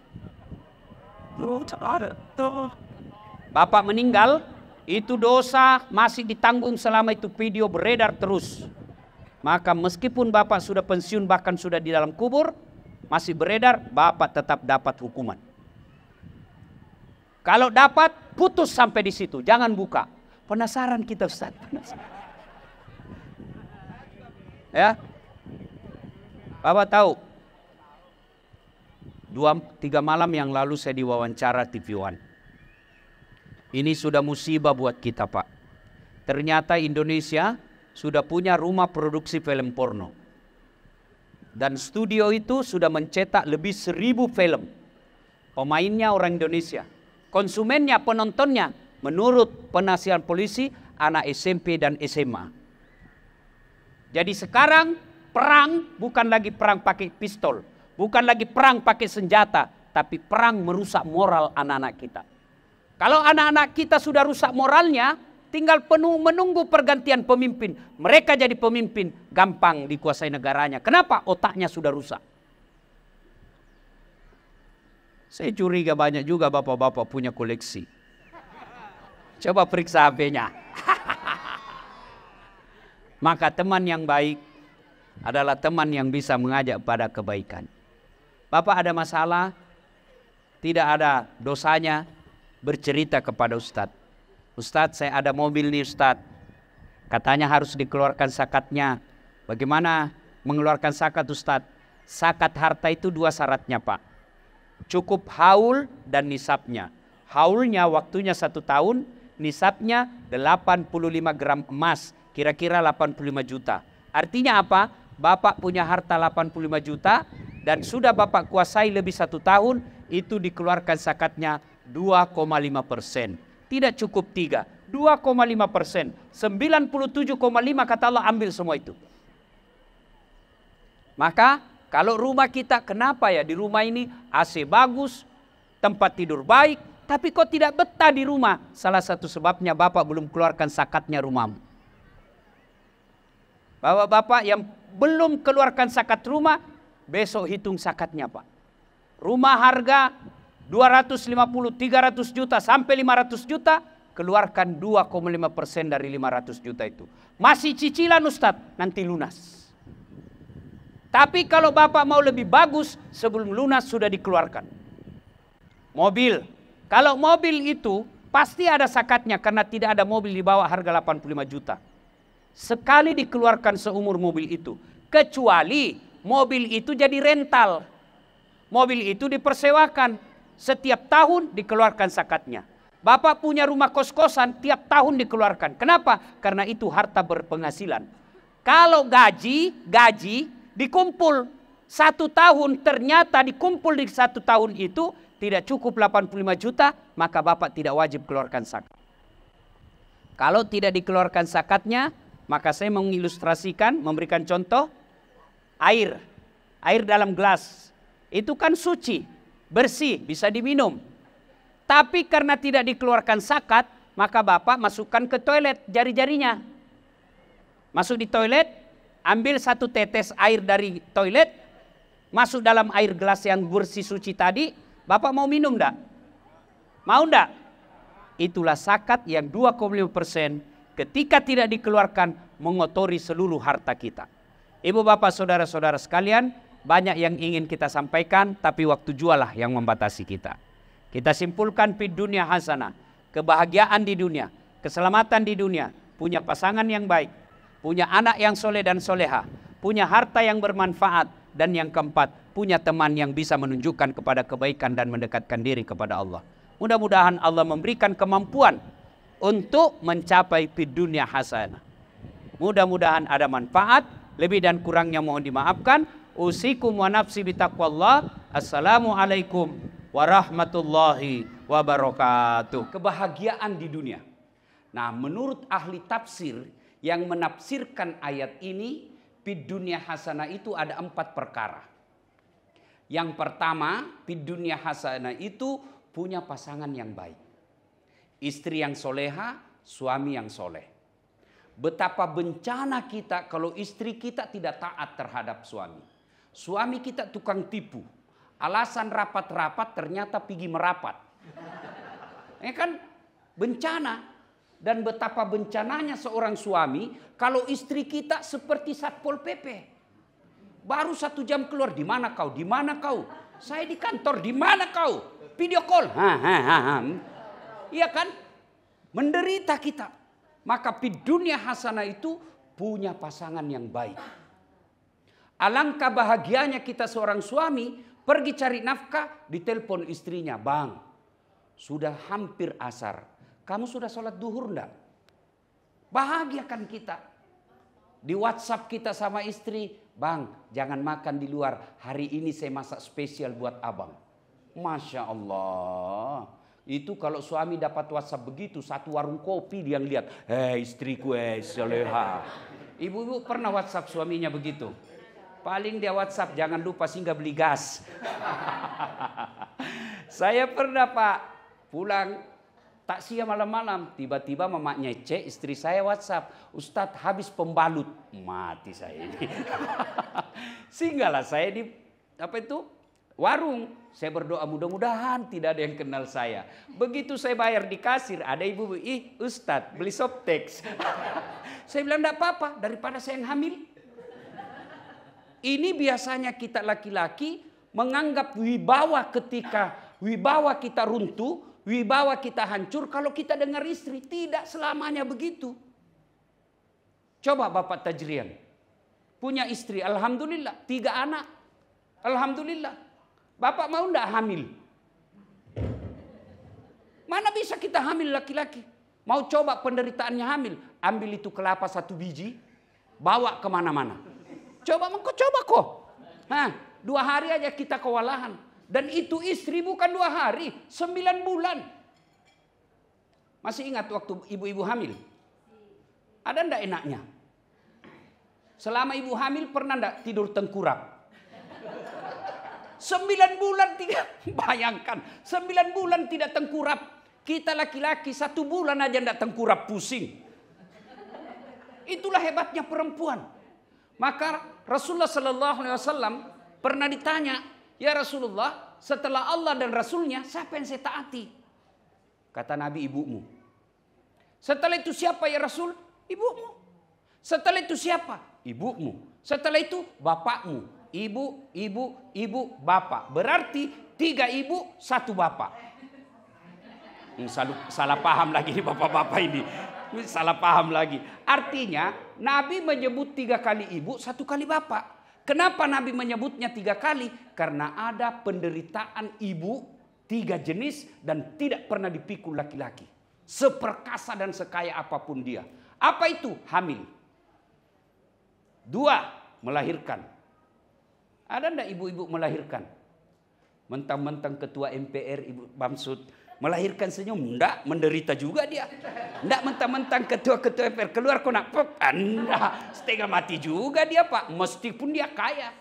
Bapak meninggal. Itu dosa masih ditanggung selama itu video beredar terus. Maka meskipun Bapak sudah pensiun bahkan sudah di dalam kubur. Masih beredar. Bapak tetap dapat hukuman. Kalau dapat, putus sampai di situ. Jangan buka. Penasaran kita, Ustaz. Penasaran. Ya. Bapak tahu, dua, tiga malam yang lalu saya diwawancara TV One. Ini sudah musibah buat kita, Pak. Ternyata Indonesia sudah punya rumah produksi film porno. Dan studio itu sudah mencetak lebih seribu film. Pemainnya orang Indonesia konsumennya, penontonnya. Menurut penasihat polisi, anak SMP dan SMA. Jadi sekarang perang bukan lagi perang pakai pistol. Bukan lagi perang pakai senjata. Tapi perang merusak moral anak-anak kita. Kalau anak-anak kita sudah rusak moralnya, tinggal penuh menunggu pergantian pemimpin. Mereka jadi pemimpin, gampang dikuasai negaranya. Kenapa? Otaknya sudah rusak. Saya curiga banyak juga bapak-bapak punya koleksi. Coba periksa HP-nya. Maka teman yang baik adalah teman yang bisa mengajak pada kebaikan. Bapak ada masalah, tidak ada dosanya, bercerita kepada Ustadz. Ustadz saya ada mobil nih Ustadz. Katanya harus dikeluarkan sakatnya. Bagaimana mengeluarkan sakat Ustadz? Sakat harta itu dua syaratnya Pak Cukup haul dan nisabnya. Haulnya waktunya satu tahun, nisabnya 85 gram emas, kira-kira 85 juta. Artinya apa? Bapak punya harta 85 juta dan sudah Bapak kuasai lebih satu tahun, itu dikeluarkan zakatnya 2,5 persen. Tidak cukup tiga, 2,5 persen. 97,5 kata Allah ambil semua itu. Maka kalau rumah kita kenapa ya di rumah ini AC bagus, tempat tidur baik, tapi kok tidak betah di rumah? Salah satu sebabnya Bapak belum keluarkan sakatnya rumahmu. Bapak-bapak yang belum keluarkan sakat rumah, besok hitung sakatnya Pak. Rumah harga 250, 300 juta sampai 500 juta, keluarkan 2,5 persen dari 500 juta itu. Masih cicilan Ustadz, nanti lunas. Tapi kalau Bapak mau lebih bagus, sebelum lunas sudah dikeluarkan. Mobil. Kalau mobil itu pasti ada sakatnya karena tidak ada mobil di bawah harga 85 juta. Sekali dikeluarkan seumur mobil itu. Kecuali mobil itu jadi rental. Mobil itu dipersewakan. Setiap tahun dikeluarkan sakatnya. Bapak punya rumah kos-kosan tiap tahun dikeluarkan. Kenapa? Karena itu harta berpenghasilan. Kalau gaji, gaji Dikumpul satu tahun ternyata dikumpul di satu tahun itu tidak cukup 85 juta maka bapak tidak wajib keluarkan zakat. Kalau tidak dikeluarkan zakatnya maka saya mengilustrasikan memberikan contoh air. Air dalam gelas itu kan suci, bersih, bisa diminum. Tapi karena tidak dikeluarkan zakat maka bapak masukkan ke toilet jari-jarinya. Masuk di toilet ambil satu tetes air dari toilet, masuk dalam air gelas yang bersih suci tadi, Bapak mau minum enggak? Mau enggak? Itulah sakat yang 2,5 ketika tidak dikeluarkan mengotori seluruh harta kita. Ibu bapak saudara-saudara sekalian, banyak yang ingin kita sampaikan tapi waktu jualah yang membatasi kita. Kita simpulkan di dunia hasanah, kebahagiaan di dunia, keselamatan di dunia, punya pasangan yang baik, punya anak yang soleh dan soleha, punya harta yang bermanfaat, dan yang keempat, punya teman yang bisa menunjukkan kepada kebaikan dan mendekatkan diri kepada Allah. Mudah-mudahan Allah memberikan kemampuan untuk mencapai di dunia hasanah. Mudah-mudahan ada manfaat, lebih dan kurangnya mohon dimaafkan. Usikum wa nafsi bitaqwallah. Assalamualaikum warahmatullahi wabarakatuh. Kebahagiaan di dunia. Nah, menurut ahli tafsir yang menafsirkan ayat ini di dunia hasanah itu ada empat perkara. Yang pertama, di dunia hasanah itu punya pasangan yang baik. Istri yang soleha, suami yang soleh. Betapa bencana kita kalau istri kita tidak taat terhadap suami. Suami kita tukang tipu. Alasan rapat-rapat ternyata pergi merapat. Ini ya kan bencana dan betapa bencananya seorang suami kalau istri kita seperti satpol pp. Baru satu jam keluar, di mana kau? Di mana kau? Saya di kantor, di mana kau? Video call. Ha, ha, ha, ha. Iya kan? Menderita kita. Maka di dunia hasanah itu punya pasangan yang baik. Alangkah bahagianya kita seorang suami pergi cari nafkah, ditelepon istrinya, "Bang, sudah hampir asar kamu sudah sholat duhur enggak? Bahagiakan kita. Di WhatsApp kita sama istri, Bang, jangan makan di luar. Hari ini saya masak spesial buat abang. Masya Allah. Itu kalau suami dapat WhatsApp begitu, satu warung kopi dia lihat. Hei istriku, hei soleha. Ibu-ibu pernah WhatsApp suaminya begitu? Paling dia WhatsApp, jangan lupa singgah beli gas. saya pernah pak, pulang Tak siap malam-malam, tiba-tiba mamanya cek istri saya WhatsApp, Ustadz habis pembalut, mati saya ini. Singgahlah saya di apa itu warung. Saya berdoa mudah-mudahan tidak ada yang kenal saya. Begitu saya bayar di kasir, ada ibu, ibu ih Ustadz beli softex. saya bilang tidak apa-apa, daripada saya yang hamil. Ini biasanya kita laki-laki menganggap wibawa ketika wibawa kita runtuh, Wibawa kita hancur kalau kita dengar istri. Tidak selamanya begitu. Coba Bapak Tajrian. Punya istri, Alhamdulillah. Tiga anak, Alhamdulillah. Bapak mau ndak hamil? Mana bisa kita hamil laki-laki? Mau coba penderitaannya hamil. Ambil itu kelapa satu biji, bawa kemana-mana. Coba, kok coba kok. Nah, dua hari aja kita kewalahan. Dan itu istri bukan dua hari, sembilan bulan. Masih ingat waktu ibu-ibu hamil? Ada ndak enaknya? Selama ibu hamil pernah ndak tidur tengkurap? Sembilan bulan tidak, bayangkan. Sembilan bulan tidak tengkurap. Kita laki-laki satu bulan aja ndak tengkurap pusing. Itulah hebatnya perempuan. Maka Rasulullah Sallallahu Alaihi Wasallam pernah ditanya Ya Rasulullah, setelah Allah dan Rasulnya, siapa yang saya taati? Kata Nabi ibumu. Setelah itu siapa ya Rasul? Ibumu. Setelah itu siapa? Ibumu. Setelah itu bapakmu. Ibu, ibu, ibu, bapak. Berarti tiga ibu, satu bapak. Ini hmm, salah paham lagi nih bapak-bapak ini. Ini salah paham lagi. Artinya Nabi menyebut tiga kali ibu, satu kali bapak. Kenapa Nabi menyebutnya tiga kali? Karena ada penderitaan ibu tiga jenis dan tidak pernah dipikul laki-laki. Seperkasa dan sekaya apapun dia. Apa itu? Hamil. Dua, melahirkan. Ada ndak ibu-ibu melahirkan? Mentang-mentang ketua MPR Ibu Bamsud melahirkan senyum. Tidak, menderita juga dia. Tidak mentang-mentang ketua-ketua MPR keluar kau nak pop. Anda ah, setengah mati juga dia Pak. Meskipun dia kaya.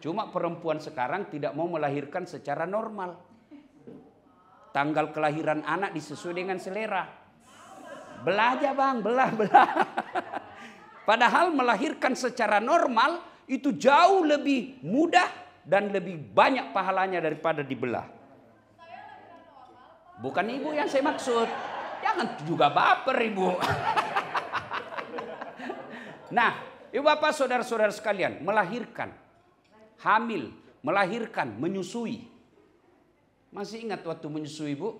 Cuma perempuan sekarang tidak mau melahirkan secara normal. Tanggal kelahiran anak disesuai dengan selera. Belah aja bang, belah, belah. Padahal melahirkan secara normal itu jauh lebih mudah dan lebih banyak pahalanya daripada dibelah. Bukan ibu yang saya maksud. Jangan juga baper ibu. nah, ibu bapak saudara-saudara sekalian, melahirkan, hamil, melahirkan, menyusui. Masih ingat waktu menyusui ibu?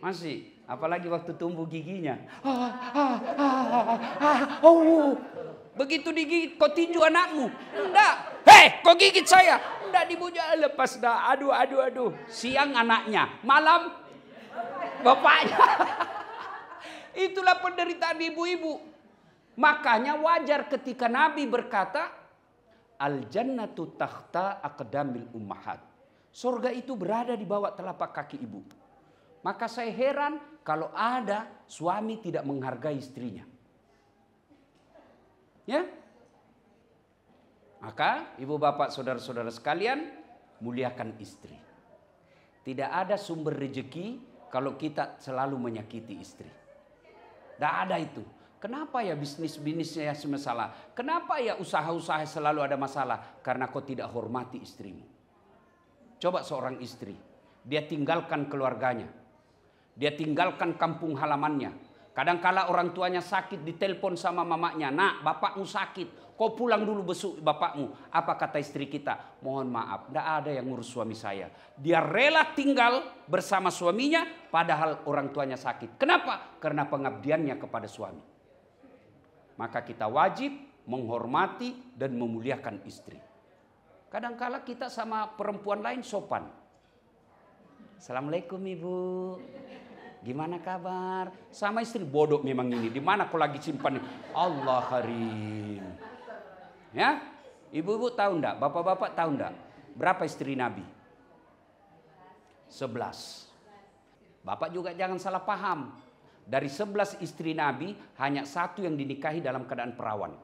Masih. Apalagi waktu tumbuh giginya. Ah, ah, ah, ah, ah oh, begitu digigit kau tinju anakmu. Enggak. Hei, kau gigit saya. Anda dibujuk lepas dah. Aduh, aduh, aduh. Siang anaknya, malam bapaknya. Itulah penderitaan ibu-ibu. Makanya wajar ketika Nabi berkata, Al jannatu tahta aqdamil ummahat. Surga itu berada di bawah telapak kaki ibu. Maka saya heran kalau ada suami tidak menghargai istrinya. Ya, maka ibu bapak saudara-saudara sekalian muliakan istri. Tidak ada sumber rejeki kalau kita selalu menyakiti istri. Tidak ada itu. Kenapa ya bisnis-bisnisnya ya masalah? Kenapa ya usaha-usaha selalu ada masalah? Karena kau tidak hormati istrimu. Coba seorang istri, dia tinggalkan keluarganya. Dia tinggalkan kampung halamannya. Kadangkala orang tuanya sakit ditelepon sama mamanya. Nak, bapakmu sakit. Kau pulang dulu besuk bapakmu. Apa kata istri kita? Mohon maaf, tidak ada yang ngurus suami saya. Dia rela tinggal bersama suaminya padahal orang tuanya sakit. Kenapa? Karena pengabdiannya kepada suami. Maka kita wajib menghormati dan memuliakan istri. Kadangkala kita sama perempuan lain sopan. Assalamualaikum ibu. Gimana kabar? Sama istri bodoh memang ini. Di mana kau lagi simpan? Allah Karim. Ya? Ibu-ibu tahu enggak? Bapak-bapak tahu enggak? Berapa istri Nabi? Sebelas. Bapak juga jangan salah paham. Dari sebelas istri Nabi, hanya satu yang dinikahi dalam keadaan perawan.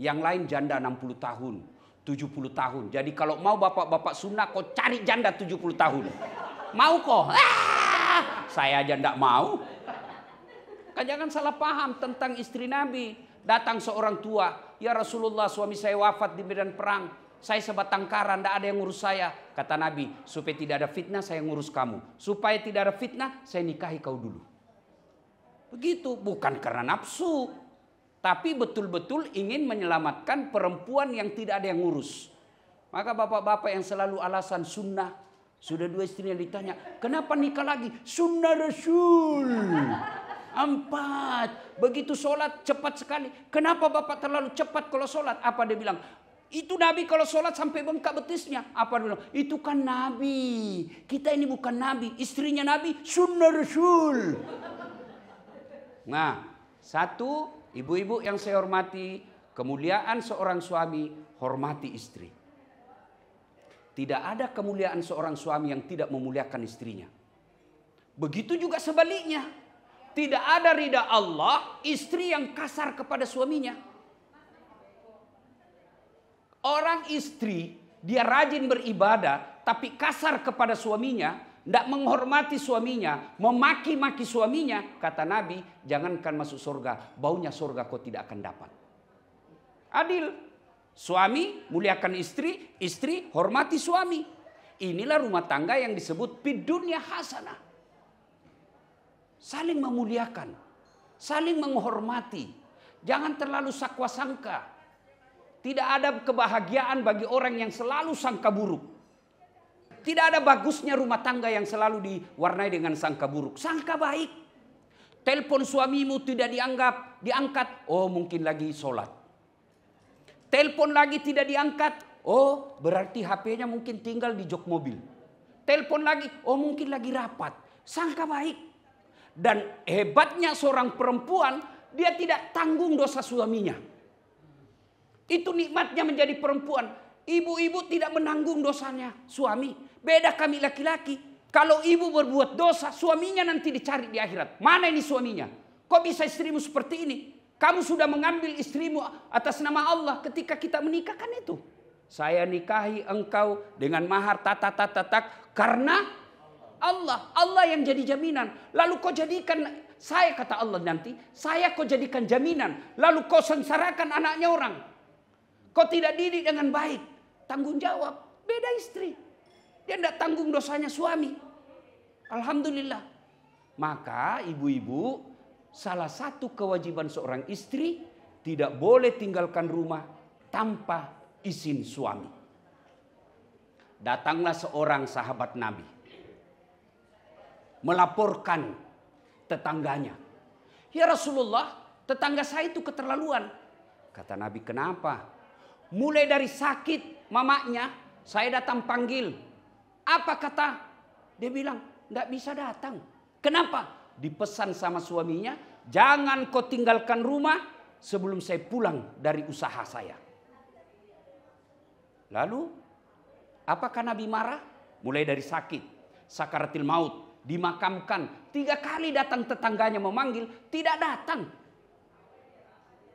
Yang lain janda 60 tahun, 70 tahun. Jadi kalau mau bapak-bapak sunnah, kok cari janda 70 tahun. Mau kok? Ah! Saya aja ndak mau. Kan jangan salah paham tentang istri Nabi. Datang seorang tua, ya Rasulullah suami saya wafat di medan perang. Saya sebatang kara, tidak ada yang ngurus saya. Kata Nabi, supaya tidak ada fitnah saya ngurus kamu. Supaya tidak ada fitnah, saya nikahi kau dulu. Begitu, bukan karena nafsu. Tapi betul-betul ingin menyelamatkan perempuan yang tidak ada yang ngurus. Maka bapak-bapak yang selalu alasan sunnah. Sudah dua istrinya ditanya, kenapa nikah lagi? Sunnah Rasul. Empat. Begitu sholat cepat sekali. Kenapa Bapak terlalu cepat kalau sholat? Apa dia bilang? Itu Nabi kalau sholat sampai bengkak betisnya. Apa dia bilang? Itu kan Nabi. Kita ini bukan Nabi. Istrinya Nabi, sunnah Rasul. Nah, satu, ibu-ibu yang saya hormati, kemuliaan seorang suami, hormati istri. Tidak ada kemuliaan seorang suami yang tidak memuliakan istrinya. Begitu juga sebaliknya tidak ada ridha Allah istri yang kasar kepada suaminya. Orang istri dia rajin beribadah tapi kasar kepada suaminya, tidak menghormati suaminya, memaki-maki suaminya, kata Nabi, jangankan masuk surga, baunya surga kau tidak akan dapat. Adil. Suami muliakan istri, istri hormati suami. Inilah rumah tangga yang disebut pidunya hasanah saling memuliakan, saling menghormati. Jangan terlalu sakwa sangka. Tidak ada kebahagiaan bagi orang yang selalu sangka buruk. Tidak ada bagusnya rumah tangga yang selalu diwarnai dengan sangka buruk. Sangka baik. Telepon suamimu tidak dianggap, diangkat. Oh mungkin lagi sholat. Telepon lagi tidak diangkat. Oh berarti HP-nya mungkin tinggal di jok mobil. Telepon lagi, oh mungkin lagi rapat. Sangka baik. Dan hebatnya seorang perempuan, dia tidak tanggung dosa suaminya. Itu nikmatnya menjadi perempuan. Ibu-ibu tidak menanggung dosanya suami. Beda kami laki-laki. Kalau ibu berbuat dosa, suaminya nanti dicari di akhirat. Mana ini suaminya? Kok bisa istrimu seperti ini? Kamu sudah mengambil istrimu atas nama Allah ketika kita menikahkan itu. Saya nikahi engkau dengan mahar tata tata tak karena Allah, Allah yang jadi jaminan. Lalu kau jadikan saya kata Allah nanti, saya kau jadikan jaminan. Lalu kau sengsarakan anaknya orang. Kau tidak didik dengan baik. Tanggung jawab beda istri. Dia tidak tanggung dosanya suami. Alhamdulillah. Maka ibu-ibu, salah satu kewajiban seorang istri tidak boleh tinggalkan rumah tanpa izin suami. Datanglah seorang sahabat Nabi melaporkan tetangganya. Ya Rasulullah, tetangga saya itu keterlaluan. Kata Nabi, kenapa? Mulai dari sakit mamanya, saya datang panggil. Apa kata? Dia bilang, nggak bisa datang. Kenapa? Dipesan sama suaminya, jangan kau tinggalkan rumah sebelum saya pulang dari usaha saya. Lalu, apakah Nabi marah? Mulai dari sakit, sakaratil maut, dimakamkan. Tiga kali datang tetangganya memanggil, tidak datang.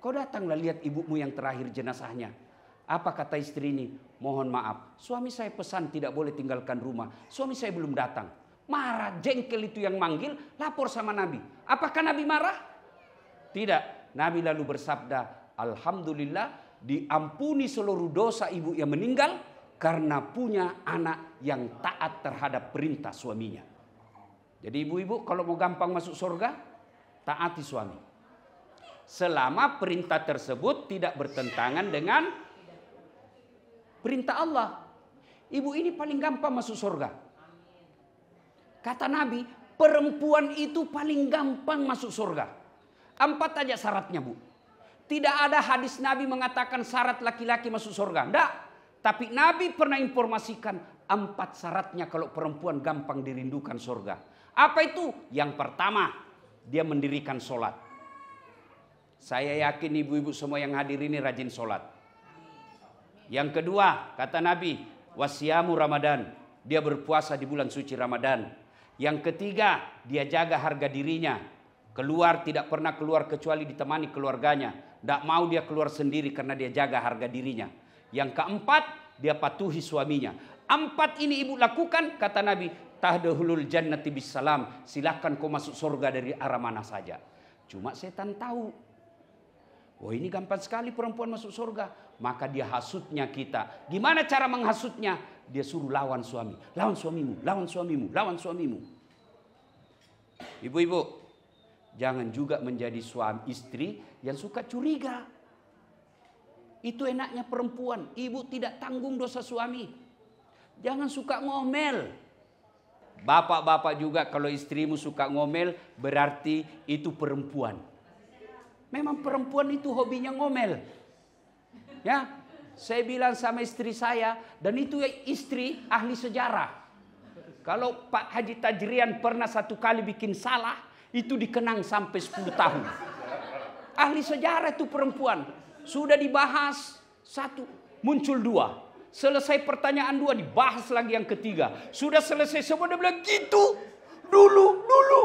Kau datanglah lihat ibumu yang terakhir jenazahnya. Apa kata istri ini? Mohon maaf, suami saya pesan tidak boleh tinggalkan rumah. Suami saya belum datang. Marah, jengkel itu yang manggil, lapor sama Nabi. Apakah Nabi marah? Tidak. Nabi lalu bersabda, Alhamdulillah diampuni seluruh dosa ibu yang meninggal karena punya anak yang taat terhadap perintah suaminya. Jadi ibu-ibu kalau mau gampang masuk surga, taati suami. Selama perintah tersebut tidak bertentangan dengan perintah Allah. Ibu ini paling gampang masuk surga. Kata Nabi, perempuan itu paling gampang masuk surga. Empat aja syaratnya bu. Tidak ada hadis Nabi mengatakan syarat laki-laki masuk surga. Tidak. Tapi Nabi pernah informasikan empat syaratnya kalau perempuan gampang dirindukan surga. Apa itu? Yang pertama, dia mendirikan sholat. Saya yakin ibu-ibu semua yang hadir ini rajin sholat. Yang kedua, kata Nabi, wasiamu Ramadan. Dia berpuasa di bulan suci Ramadan. Yang ketiga, dia jaga harga dirinya. Keluar tidak pernah keluar kecuali ditemani keluarganya. Tidak mau dia keluar sendiri karena dia jaga harga dirinya. Yang keempat, dia patuhi suaminya. Empat ini ibu lakukan, kata Nabi, tahdahulul jannati bisalam. Silahkan kau masuk surga dari arah mana saja. Cuma setan tahu. oh, ini gampang sekali perempuan masuk surga. Maka dia hasutnya kita. Gimana cara menghasutnya? Dia suruh lawan suami. Lawan suamimu, lawan suamimu, lawan suamimu. Ibu-ibu, jangan juga menjadi suami istri yang suka curiga. Itu enaknya perempuan. Ibu tidak tanggung dosa suami. Jangan suka ngomel. Bapak-bapak juga kalau istrimu suka ngomel berarti itu perempuan. Memang perempuan itu hobinya ngomel. Ya, saya bilang sama istri saya dan itu ya istri ahli sejarah. Kalau Pak Haji Tajrian pernah satu kali bikin salah, itu dikenang sampai 10 tahun. Ahli sejarah itu perempuan. Sudah dibahas satu, muncul dua. Selesai pertanyaan dua dibahas lagi yang ketiga. Sudah selesai semua dia bilang gitu. Dulu, dulu.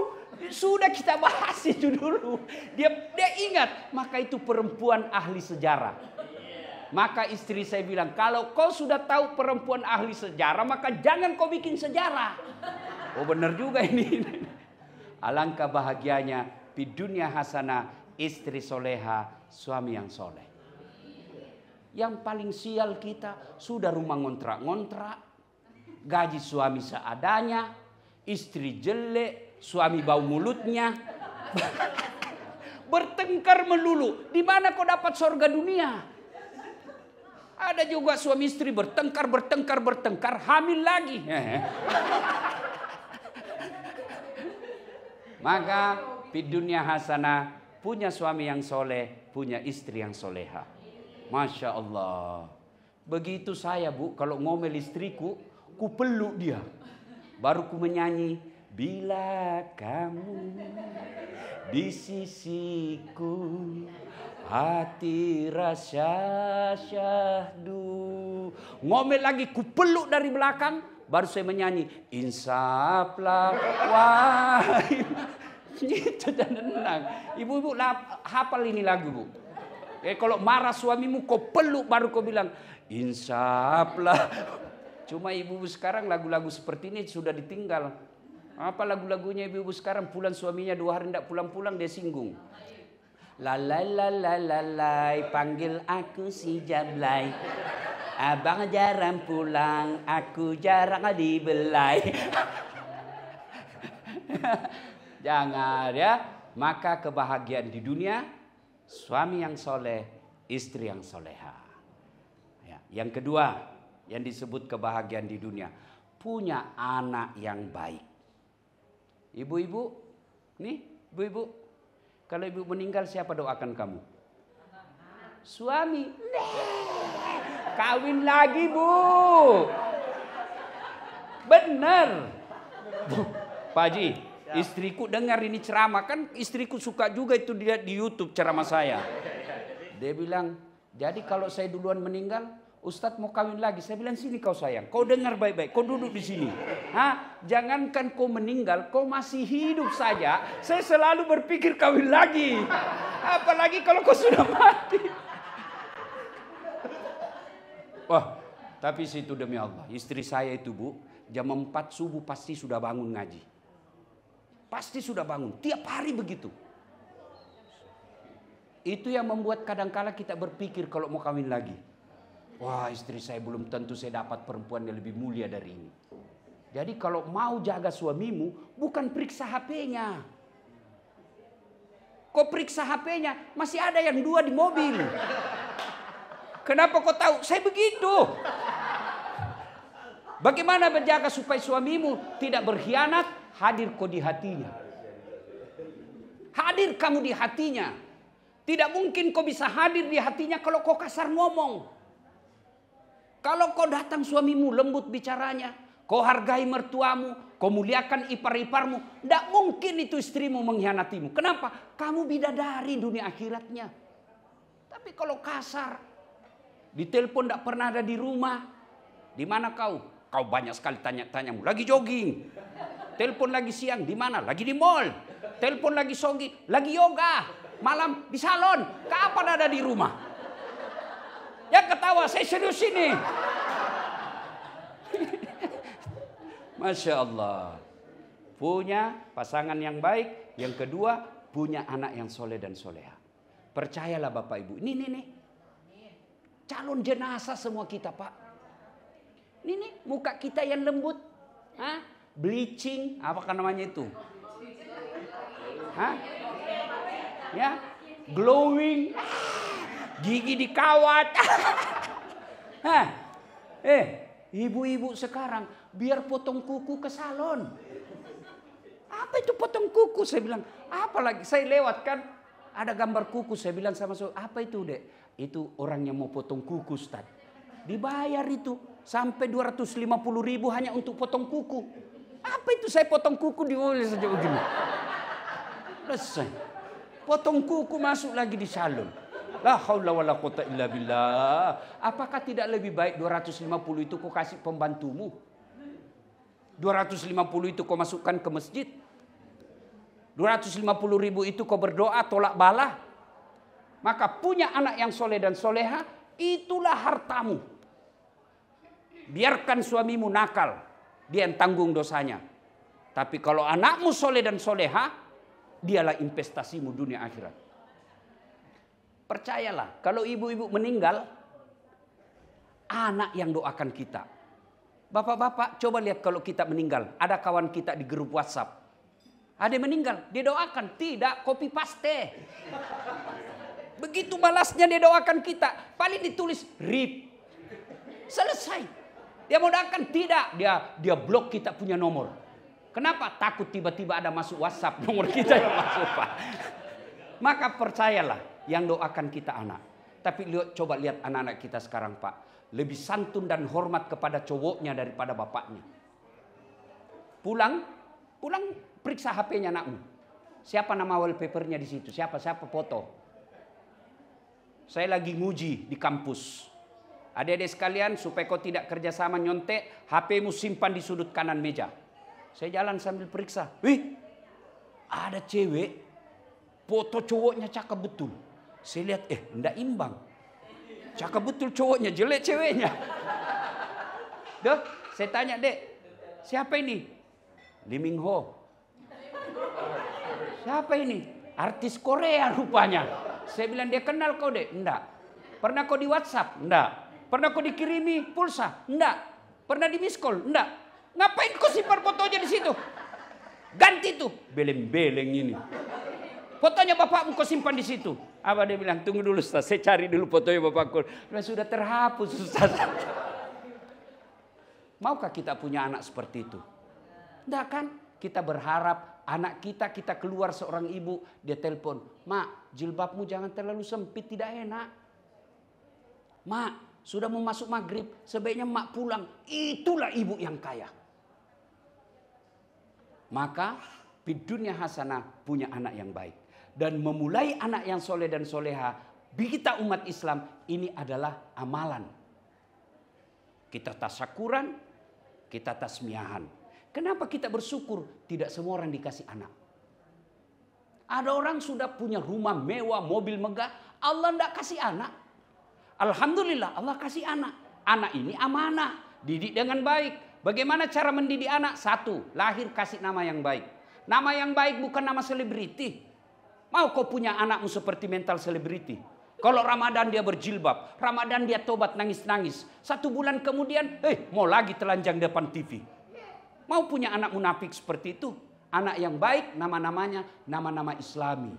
Sudah kita bahas itu dulu. Dia dia ingat, maka itu perempuan ahli sejarah. Maka istri saya bilang, kalau kau sudah tahu perempuan ahli sejarah, maka jangan kau bikin sejarah. Oh benar juga ini. Alangkah bahagianya di dunia hasanah istri soleha, suami yang soleh. Yang paling sial kita sudah rumah ngontrak-ngontrak, gaji suami seadanya, istri jelek, suami bau mulutnya. Bertengkar melulu. Di mana kau dapat sorga dunia? Ada juga suami istri bertengkar, bertengkar, bertengkar, hamil lagi. Maka di dunia hasanah punya suami yang soleh, punya istri yang soleha. Masya Allah. Begitu saya bu, kalau ngomel istriku, ku peluk dia. Baru ku menyanyi, bila kamu di sisiku hati rasa syahdu. Ngomel lagi ku peluk dari belakang, baru saya menyanyi, Insaplah, wah, Gitu dan tenang. Ibu-ibu hafal ini lagu bu. Eh, kalau marah suamimu kau peluk baru kau bilang insaplah. Cuma ibu-ibu sekarang lagu-lagu seperti ini sudah ditinggal. Apa lagu-lagunya ibu-ibu sekarang pulang suaminya dua hari tidak pulang-pulang dia singgung. Lalai lalai lalai panggil aku si Jablay. Abang jarang pulang, aku jarang dibelai. Jangan ya. Maka kebahagiaan di dunia suami yang soleh, istri yang soleha. Ya. Yang kedua, yang disebut kebahagiaan di dunia, punya anak yang baik. Ibu-ibu, nih, ibu-ibu, kalau ibu meninggal siapa doakan kamu? Suami. kawin lagi, Bu. Benar. Bu, Pak Haji, Ya. Istriku dengar ini ceramah kan istriku suka juga itu dia di YouTube ceramah saya. Ya, ya, ya. Dia bilang, "Jadi kalau saya duluan meninggal, Ustadz mau kawin lagi." Saya bilang, "Sini kau sayang, kau dengar baik-baik, kau duduk di sini." Hah? Jangankan kau meninggal, kau masih hidup saja, saya selalu berpikir kawin lagi. Apalagi kalau kau sudah mati. Wah, tapi situ demi Allah, istri saya itu Bu, jam 4 subuh pasti sudah bangun ngaji. Pasti sudah bangun. Tiap hari begitu. Itu yang membuat kadangkala kita berpikir kalau mau kawin lagi. Wah istri saya belum tentu saya dapat perempuan yang lebih mulia dari ini. Jadi kalau mau jaga suamimu bukan periksa HP-nya. kok periksa HP-nya masih ada yang dua di mobil. Kenapa kau tahu? Saya begitu. Bagaimana menjaga supaya suamimu tidak berkhianat, hadir kau di hatinya. Hadir kamu di hatinya. Tidak mungkin kau bisa hadir di hatinya kalau kau kasar ngomong. Kalau kau datang suamimu lembut bicaranya, kau hargai mertuamu, kau muliakan ipar-iparmu, tidak mungkin itu istrimu mengkhianatimu. Kenapa? Kamu bidadari dunia akhiratnya. Tapi kalau kasar, ditelepon tidak pernah ada di rumah, di mana kau? Kau banyak sekali tanya-tanyamu, lagi jogging telepon lagi siang di mana? Lagi di mall. Telepon lagi sogi, lagi yoga. Malam di salon. Kapan ada di rumah? Ya ketawa, saya serius ini. Masya Allah. Punya pasangan yang baik. Yang kedua, punya anak yang soleh dan soleha. Percayalah Bapak Ibu. Ini, nih, nih. Calon jenazah semua kita, Pak. Ini, nih, muka kita yang lembut. Hah? bleaching, apa kan namanya itu? Hah? Ya, glowing, gigi dikawat. Hah? Eh, ibu-ibu sekarang biar potong kuku ke salon. Apa itu potong kuku? Saya bilang, apalagi saya lewat kan ada gambar kuku. Saya bilang sama saya, apa itu dek? Itu orang yang mau potong kuku Ustaz. Dibayar itu sampai 250 ribu hanya untuk potong kuku. Apa itu saya potong kuku di mobil saja begini? Selesai. Potong kuku masuk lagi di salon. La haula wala quwata illa billah. Apakah tidak lebih baik 250 itu kau kasih pembantumu? 250 itu kau masukkan ke masjid. 250 ribu itu kau berdoa tolak bala. Maka punya anak yang soleh dan soleha, itulah hartamu. Biarkan suamimu nakal dia yang tanggung dosanya. Tapi kalau anakmu soleh dan soleha, dialah investasimu dunia akhirat. Percayalah, kalau ibu-ibu meninggal, anak yang doakan kita. Bapak-bapak, coba lihat kalau kita meninggal, ada kawan kita di grup WhatsApp. Ada yang meninggal, dia doakan, tidak copy paste. Begitu balasnya dia doakan kita, paling ditulis rip. Selesai. Dia mau datang tidak, dia dia blok kita punya nomor. Kenapa? Takut tiba-tiba ada masuk WhatsApp nomor kita yang masuk, Pak. Maka percayalah yang doakan kita anak. Tapi lihat, coba lihat anak-anak kita sekarang, Pak. Lebih santun dan hormat kepada cowoknya daripada bapaknya. Pulang, pulang periksa HP-nya anakmu. Siapa nama wallpapernya di situ? Siapa siapa foto? Saya lagi nguji di kampus Adik-adik sekalian, supaya kau tidak kerjasama nyontek, HPmu simpan di sudut kanan meja. Saya jalan sambil periksa. Wih, ada cewek, foto cowoknya cakep betul. Saya lihat, eh, ndak imbang. Cakep betul cowoknya, jelek ceweknya. Duh, saya tanya, dek, siapa ini? Liming Ho. Siapa ini? Artis Korea rupanya. Saya bilang, dia kenal kau, dek? Enggak. Pernah kau di WhatsApp? Enggak. Pernah kau dikirimi pulsa? Enggak. Pernah di miskol? Enggak. Ngapain kau simpan foto aja di situ? Ganti tuh. Beleng-beleng ini. Fotonya bapakmu kau simpan di situ. Apa dia bilang? Tunggu dulu Ustaz, saya cari dulu fotonya bapakku. Nah, sudah terhapus Ustaz. Maukah kita punya anak seperti itu? Enggak kan? Kita berharap anak kita, kita keluar seorang ibu, dia telepon. Mak, jilbabmu jangan terlalu sempit, tidak enak. Mak, sudah mau masuk maghrib, sebaiknya mak pulang. Itulah ibu yang kaya. Maka bidunya hasanah punya anak yang baik. Dan memulai anak yang soleh dan soleha, kita umat Islam ini adalah amalan. Kita tasakuran, kita tasmiahan. Kenapa kita bersyukur tidak semua orang dikasih anak? Ada orang sudah punya rumah mewah, mobil megah, Allah tidak kasih anak. Alhamdulillah Allah kasih anak. Anak ini amanah. Didik dengan baik. Bagaimana cara mendidik anak? Satu, lahir kasih nama yang baik. Nama yang baik bukan nama selebriti. Mau kau punya anakmu seperti mental selebriti. Kalau Ramadan dia berjilbab, Ramadan dia tobat nangis-nangis. Satu bulan kemudian, eh mau lagi telanjang depan TV. Mau punya anak munafik seperti itu. Anak yang baik nama-namanya nama-nama islami.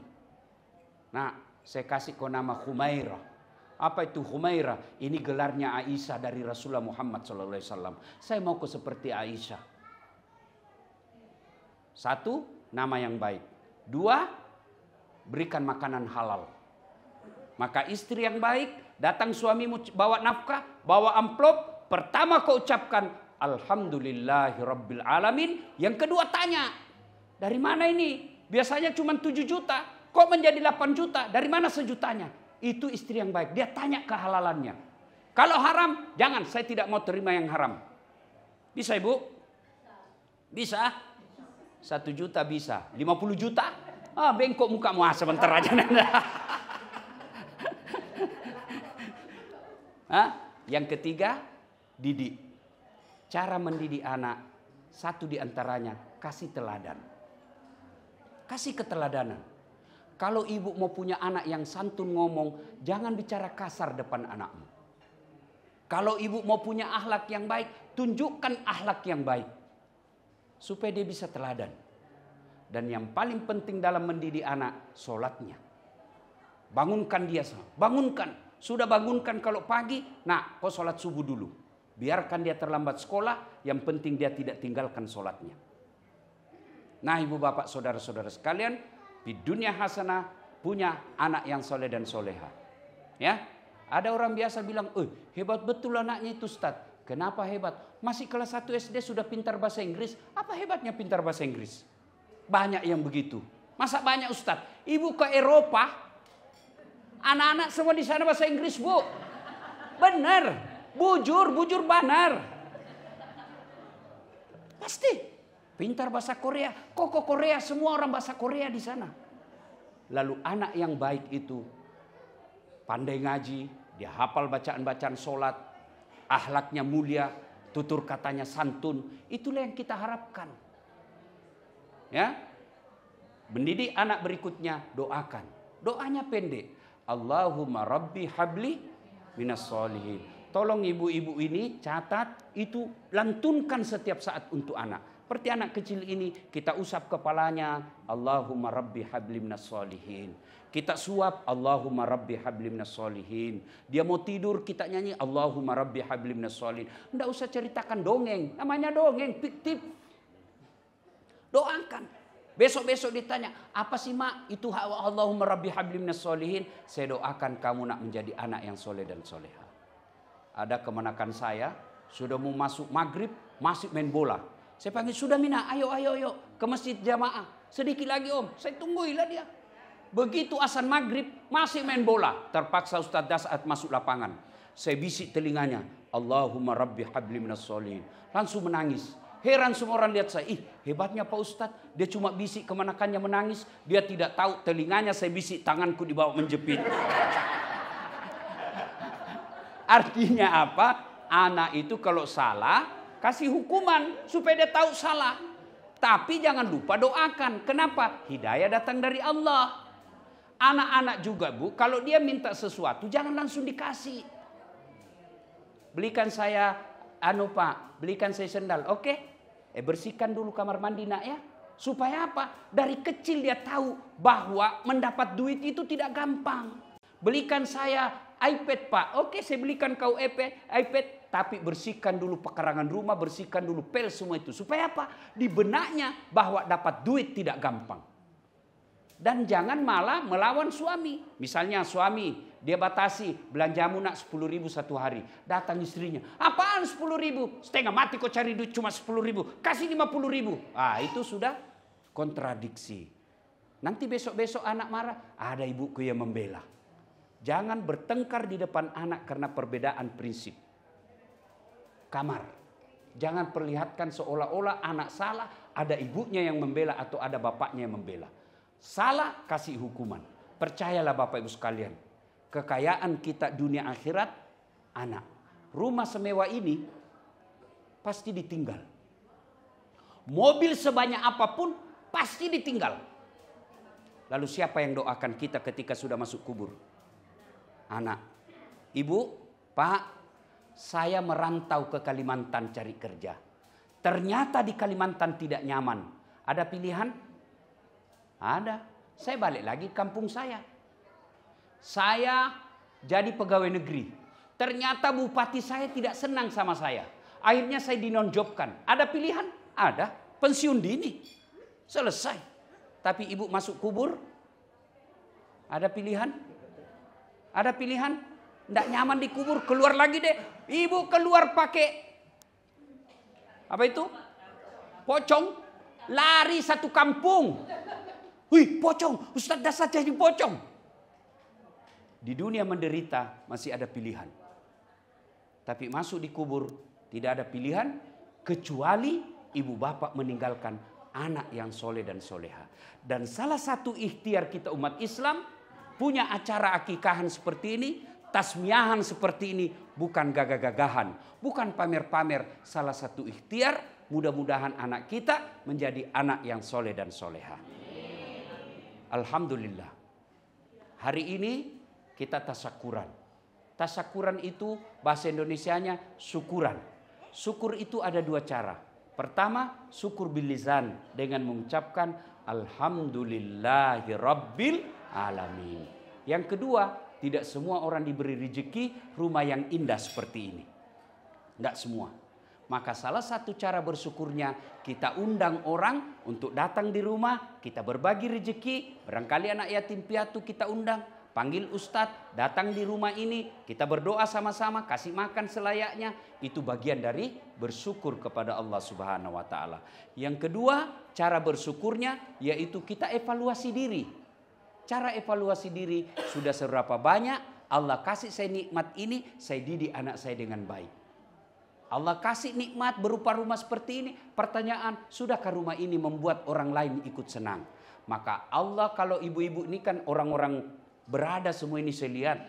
Nah, saya kasih kau nama Humairah. Apa itu Humaira? Ini gelarnya Aisyah dari Rasulullah Muhammad SAW. Saya mau ke seperti Aisyah. Satu, nama yang baik. Dua, berikan makanan halal. Maka istri yang baik, datang suamimu bawa nafkah, bawa amplop. Pertama kau ucapkan, alamin. Yang kedua tanya, dari mana ini? Biasanya cuma 7 juta, kok menjadi 8 juta? Dari mana sejutanya? itu istri yang baik. Dia tanya kehalalannya. Kalau haram, jangan. Saya tidak mau terima yang haram. Bisa ibu? Bisa? Satu juta bisa. lima puluh juta? Ah, bengkok muka muah sebentar aja. Hah? Yang ketiga, didik. Cara mendidik anak, satu diantaranya kasih teladan. Kasih keteladanan. Kalau ibu mau punya anak yang santun ngomong, jangan bicara kasar depan anakmu. Kalau ibu mau punya ahlak yang baik, tunjukkan ahlak yang baik. Supaya dia bisa teladan. Dan yang paling penting dalam mendidik anak, sholatnya. Bangunkan dia, bangunkan. Sudah bangunkan kalau pagi, nah kau sholat subuh dulu. Biarkan dia terlambat sekolah, yang penting dia tidak tinggalkan sholatnya. Nah ibu bapak saudara-saudara sekalian, di dunia hasanah punya anak yang soleh dan soleha. Ya, ada orang biasa bilang, eh hebat betul anaknya itu Ustaz. Kenapa hebat? Masih kelas 1 SD sudah pintar bahasa Inggris. Apa hebatnya pintar bahasa Inggris? Banyak yang begitu. Masa banyak Ustaz? Ibu ke Eropa, anak-anak semua di sana bahasa Inggris, Bu. Benar. Bujur, bujur benar. Pasti. Pintar bahasa Korea. Koko Korea, semua orang bahasa Korea di sana. Lalu anak yang baik itu pandai ngaji, dia hafal bacaan-bacaan solat, ahlaknya mulia, tutur katanya santun. Itulah yang kita harapkan. Ya, mendidik anak berikutnya doakan. Doanya pendek. Allahumma Rabbi habli minas solihin. Tolong ibu-ibu ini catat itu lantunkan setiap saat untuk anak seperti anak kecil ini kita usap kepalanya, Allahumma rabbi hablim nasolihin. Kita suap, Allahumma rabbi hablim nasolihin. Dia mau tidur, kita nyanyi, Allahumma rabbi hablim nasolihin. Tidak usah ceritakan dongeng, namanya dongeng, fiktif. Doakan. Besok-besok ditanya, apa sih mak? Itu hawa Allahumma rabbi hablim nasolihin. Saya doakan kamu nak menjadi anak yang soleh dan soleha. Ada kemenakan saya, sudah mau masuk maghrib, masih main bola. Saya panggil, sudah Mina, ayo, ayo, ayo. Ke masjid jamaah. Sedikit lagi om, saya tungguilah dia. Begitu asan maghrib, masih main bola. Terpaksa Ustadz Dasat masuk lapangan. Saya bisik telinganya. Allahumma rabbi habli minas solihin. Langsung menangis. Heran semua orang lihat saya. Ih, hebatnya Pak Ustadz. Dia cuma bisik kemanakannya menangis. Dia tidak tahu telinganya saya bisik. Tanganku dibawa menjepit. Artinya apa? Anak itu kalau salah Kasih hukuman supaya dia tahu salah. Tapi jangan lupa doakan. Kenapa? Hidayah datang dari Allah. Anak-anak juga bu, kalau dia minta sesuatu jangan langsung dikasih. Belikan saya, anu pak, belikan saya sendal. Oke, eh bersihkan dulu kamar mandi nak ya. Supaya apa? Dari kecil dia tahu bahwa mendapat duit itu tidak gampang. Belikan saya iPad pak. Oke saya belikan kau iPad. iPad tapi bersihkan dulu pekarangan rumah, bersihkan dulu pel semua itu. Supaya apa? Di benaknya bahwa dapat duit tidak gampang. Dan jangan malah melawan suami. Misalnya suami, dia batasi belanjamu nak 10 ribu satu hari. Datang istrinya, apaan 10 ribu? Setengah mati kok cari duit cuma 10 ribu. Kasih 50 ribu. Ah itu sudah kontradiksi. Nanti besok-besok anak marah, ada ibuku yang membela. Jangan bertengkar di depan anak karena perbedaan prinsip kamar. Jangan perlihatkan seolah-olah anak salah ada ibunya yang membela atau ada bapaknya yang membela. Salah kasih hukuman. Percayalah Bapak Ibu sekalian. Kekayaan kita dunia akhirat anak. Rumah semewa ini pasti ditinggal. Mobil sebanyak apapun pasti ditinggal. Lalu siapa yang doakan kita ketika sudah masuk kubur? Anak. Ibu, Pak, saya merantau ke Kalimantan cari kerja. Ternyata di Kalimantan tidak nyaman. Ada pilihan? Ada. Saya balik lagi kampung saya. Saya jadi pegawai negeri. Ternyata bupati saya tidak senang sama saya. Akhirnya saya dinonjobkan. Ada pilihan? Ada. Pensiun dini. Selesai. Tapi ibu masuk kubur? Ada pilihan? Ada pilihan? Tidak nyaman dikubur, keluar lagi deh. Ibu keluar pakai apa itu? Pocong. Lari satu kampung. Wih, pocong. Ustaz dasar jadi pocong. Di dunia menderita masih ada pilihan. Tapi masuk di kubur tidak ada pilihan kecuali ibu bapak meninggalkan anak yang soleh dan soleha. Dan salah satu ikhtiar kita umat Islam punya acara akikahan seperti ini Tasmiahan seperti ini bukan gagah-gagahan, bukan pamer-pamer. Salah satu ikhtiar, mudah-mudahan anak kita menjadi anak yang soleh dan soleha. Alhamdulillah. Hari ini kita tasakuran. Tasakuran itu bahasa Indonesianya syukuran. Syukur itu ada dua cara. Pertama, syukur bilizan dengan mengucapkan Rabbil alamin. Yang kedua, tidak semua orang diberi rezeki rumah yang indah seperti ini. Tidak semua. Maka salah satu cara bersyukurnya kita undang orang untuk datang di rumah, kita berbagi rezeki, barangkali anak yatim piatu kita undang, panggil ustadz, datang di rumah ini, kita berdoa sama-sama, kasih makan selayaknya, itu bagian dari bersyukur kepada Allah Subhanahu wa taala. Yang kedua, cara bersyukurnya yaitu kita evaluasi diri cara evaluasi diri sudah seberapa banyak Allah kasih saya nikmat ini, saya didik anak saya dengan baik. Allah kasih nikmat berupa rumah seperti ini. Pertanyaan, sudahkah rumah ini membuat orang lain ikut senang? Maka Allah kalau ibu-ibu ini kan orang-orang berada semua ini saya lihat.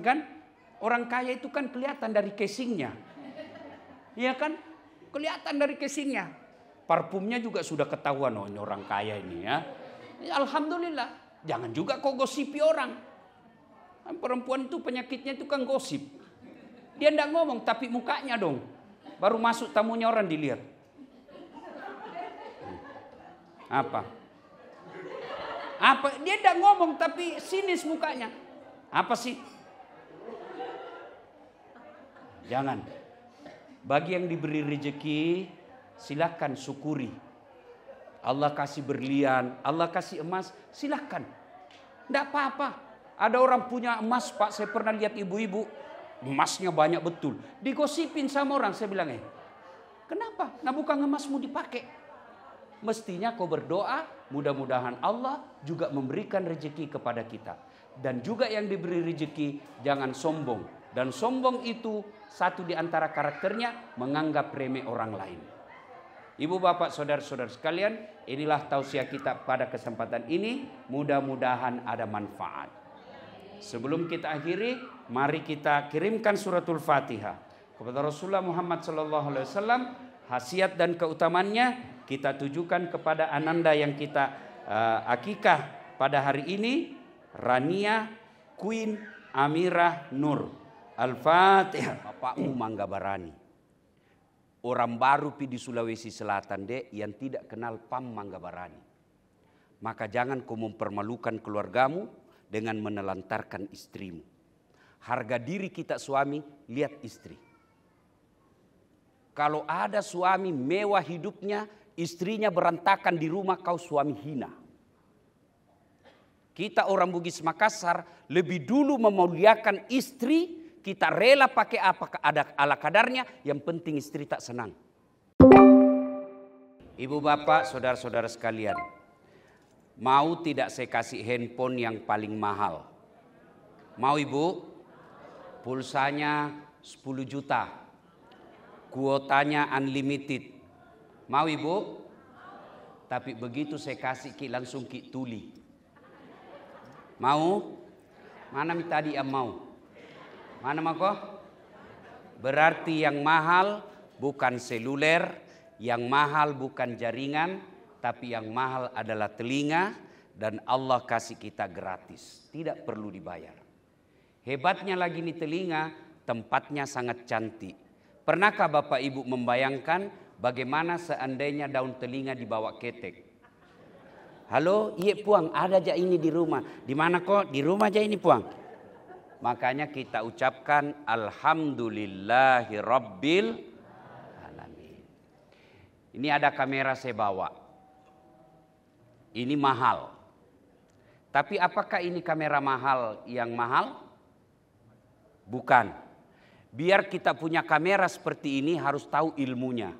Kan? Orang kaya itu kan kelihatan dari casingnya. Iya kan? Kelihatan dari casingnya. Parfumnya juga sudah ketahuan oh, orang kaya ini ya. Alhamdulillah. Jangan juga kau gosipi orang. Kan perempuan itu penyakitnya itu kan gosip. Dia ndak ngomong tapi mukanya dong. Baru masuk tamunya orang dilihat. Apa? Apa? Dia ndak ngomong tapi sinis mukanya. Apa sih? Jangan. Bagi yang diberi rezeki, silahkan syukuri Allah kasih berlian, Allah kasih emas, silahkan. Tidak apa-apa. Ada orang punya emas pak, saya pernah lihat ibu-ibu. Emasnya banyak betul. Digosipin sama orang, saya bilang eh. Kenapa? Nah bukan emasmu dipakai. Mestinya kau berdoa, mudah-mudahan Allah juga memberikan rezeki kepada kita. Dan juga yang diberi rezeki, jangan sombong. Dan sombong itu satu di antara karakternya menganggap remeh orang lain. Ibu bapak saudara-saudara sekalian, inilah tausia kita pada kesempatan ini. Mudah-mudahan ada manfaat. Sebelum kita akhiri, mari kita kirimkan suratul Fatihah kepada Rasulullah Muhammad SAW. alaihi Hasiat dan keutamannya kita tujukan kepada ananda yang kita uh, akikah pada hari ini. Rania Queen Amirah Nur. Al-Fatihah. Bapakmu mangga barani orang baru pi di Sulawesi Selatan deh yang tidak kenal Pam Manggabarani. Maka jangan kau mempermalukan keluargamu dengan menelantarkan istrimu. Harga diri kita suami, lihat istri. Kalau ada suami mewah hidupnya, istrinya berantakan di rumah, kau suami hina. Kita orang Bugis Makassar lebih dulu memuliakan istri kita rela pakai apa ada ala kadarnya, yang penting istri tak senang. Ibu bapak, saudara-saudara sekalian, mau tidak saya kasih handphone yang paling mahal? Mau ibu? Pulsanya 10 juta. Kuotanya unlimited. Mau ibu? Tapi begitu saya kasih ki langsung ki tuli. Mau? Mana tadi yang mau? Mana mako? Berarti yang mahal bukan seluler, yang mahal bukan jaringan, tapi yang mahal adalah telinga dan Allah kasih kita gratis, tidak perlu dibayar. Hebatnya lagi nih telinga, tempatnya sangat cantik. Pernahkah Bapak Ibu membayangkan bagaimana seandainya daun telinga dibawa ketek? Halo, iya puang, ada aja ini di rumah. Di mana kok? Di rumah aja ini puang. Makanya kita ucapkan alhamdulillahirabbil alamin. Ini ada kamera saya bawa. Ini mahal. Tapi apakah ini kamera mahal yang mahal? Bukan. Biar kita punya kamera seperti ini harus tahu ilmunya.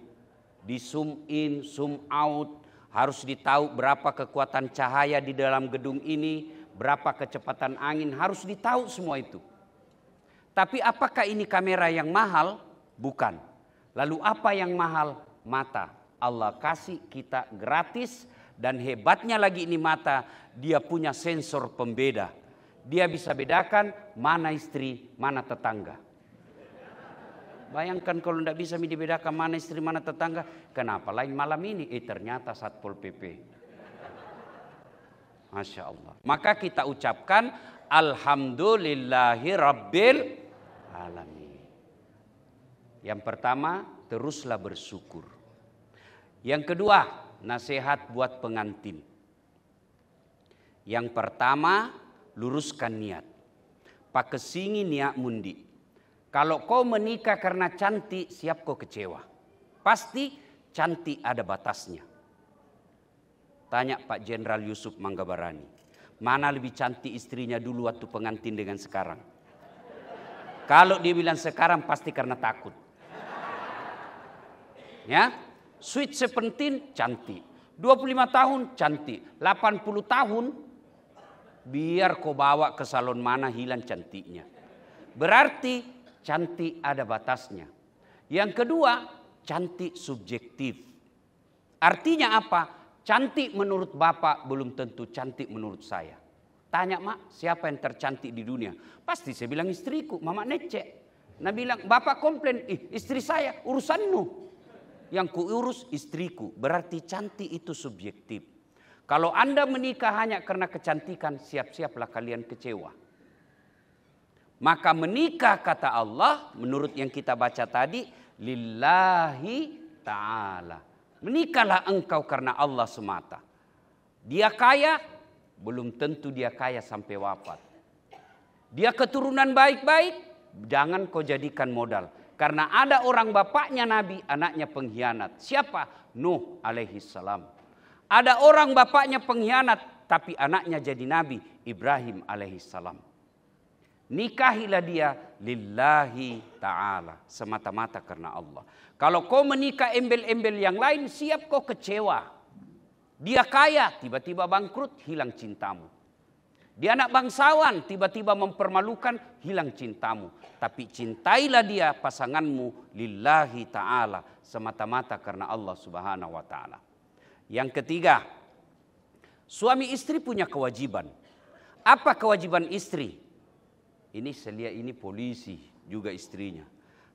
Di zoom in, zoom out, harus ditahu berapa kekuatan cahaya di dalam gedung ini, berapa kecepatan angin, harus ditahu semua itu. Tapi apakah ini kamera yang mahal? Bukan. Lalu apa yang mahal? Mata. Allah kasih kita gratis dan hebatnya lagi ini mata, dia punya sensor pembeda. Dia bisa bedakan mana istri, mana tetangga. Bayangkan kalau tidak bisa dibedakan mana istri, mana tetangga. Kenapa? Lain malam ini, eh ternyata Satpol PP. Masya Allah. Maka kita ucapkan Alhamdulillahi Rabbil Alamin. Yang pertama, teruslah bersyukur. Yang kedua, nasihat buat pengantin. Yang pertama, luruskan niat. kesingi niat mundi. Kalau kau menikah karena cantik, siap kau kecewa. Pasti cantik ada batasnya. Tanya Pak Jenderal Yusuf Manggabarani. Mana lebih cantik istrinya dulu waktu pengantin dengan sekarang? Kalau dia bilang sekarang pasti karena takut. Ya, sweet sepentin cantik. 25 tahun cantik, 80 tahun biar kau bawa ke salon mana hilang cantiknya. Berarti cantik ada batasnya. Yang kedua, cantik subjektif. Artinya apa? Cantik menurut Bapak belum tentu cantik menurut saya. Tanya mak, siapa yang tercantik di dunia? Pasti saya bilang istriku, mama nece Nah bilang, bapak komplain, ih istri saya urusanmu. Yang kuurus istriku, berarti cantik itu subjektif. Kalau anda menikah hanya karena kecantikan, siap-siaplah kalian kecewa. Maka menikah kata Allah, menurut yang kita baca tadi, lillahi ta'ala. Menikahlah engkau karena Allah semata. Dia kaya, belum tentu dia kaya sampai wafat. Dia keturunan baik-baik, jangan kau jadikan modal. Karena ada orang bapaknya Nabi, anaknya pengkhianat. Siapa? Nuh alaihi salam. Ada orang bapaknya pengkhianat, tapi anaknya jadi Nabi, Ibrahim alaihi salam. Nikahilah dia lillahi ta'ala. Semata-mata karena Allah. Kalau kau menikah embel-embel yang lain siap kau kecewa. Dia kaya tiba-tiba bangkrut hilang cintamu. Dia anak bangsawan tiba-tiba mempermalukan hilang cintamu. Tapi cintailah dia pasanganmu lillahi ta'ala. Semata-mata karena Allah subhanahu wa ta'ala. Yang ketiga. Suami istri punya kewajiban. Apa kewajiban istri? Ini Selia ini polisi juga istrinya.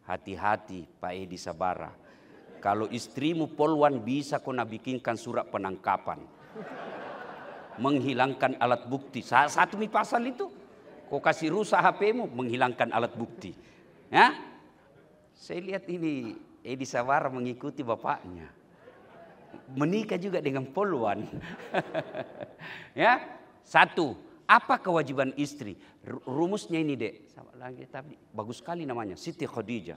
Hati-hati Pak Edi Sabara. Kalau istrimu polwan bisa kau bikinkan surat penangkapan. Menghilangkan alat bukti. saat satu mi pasal itu. Kau kasih rusak HPmu menghilangkan alat bukti. Ya? Saya lihat ini Edi Sabara mengikuti bapaknya. Menikah juga dengan polwan. ya? Satu, apa kewajiban istri? Rumusnya ini dek. Sama lagi tapi bagus sekali namanya Siti Khadijah.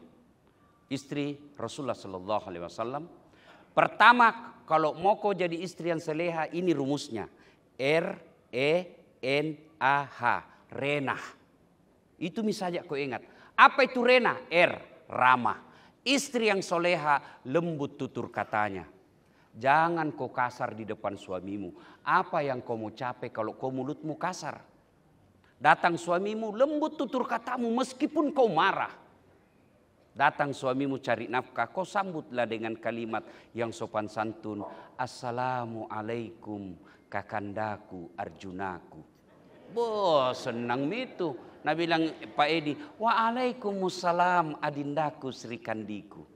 Istri Rasulullah Sallallahu Alaihi Wasallam. Pertama kalau mau kau jadi istri yang seleha ini rumusnya. R E N A H. Renah. Itu misalnya kau ingat. Apa itu renah? R. Ramah. Istri yang soleha lembut tutur katanya. Jangan kau kasar di depan suamimu. Apa yang kau mau capek kalau kau mulutmu kasar? Datang suamimu lembut tutur katamu meskipun kau marah. Datang suamimu cari nafkah, kau sambutlah dengan kalimat yang sopan santun. Assalamualaikum kakandaku arjunaku. Bo senang itu. Nabi bilang Pak Edi, waalaikumsalam adindaku Kandiku.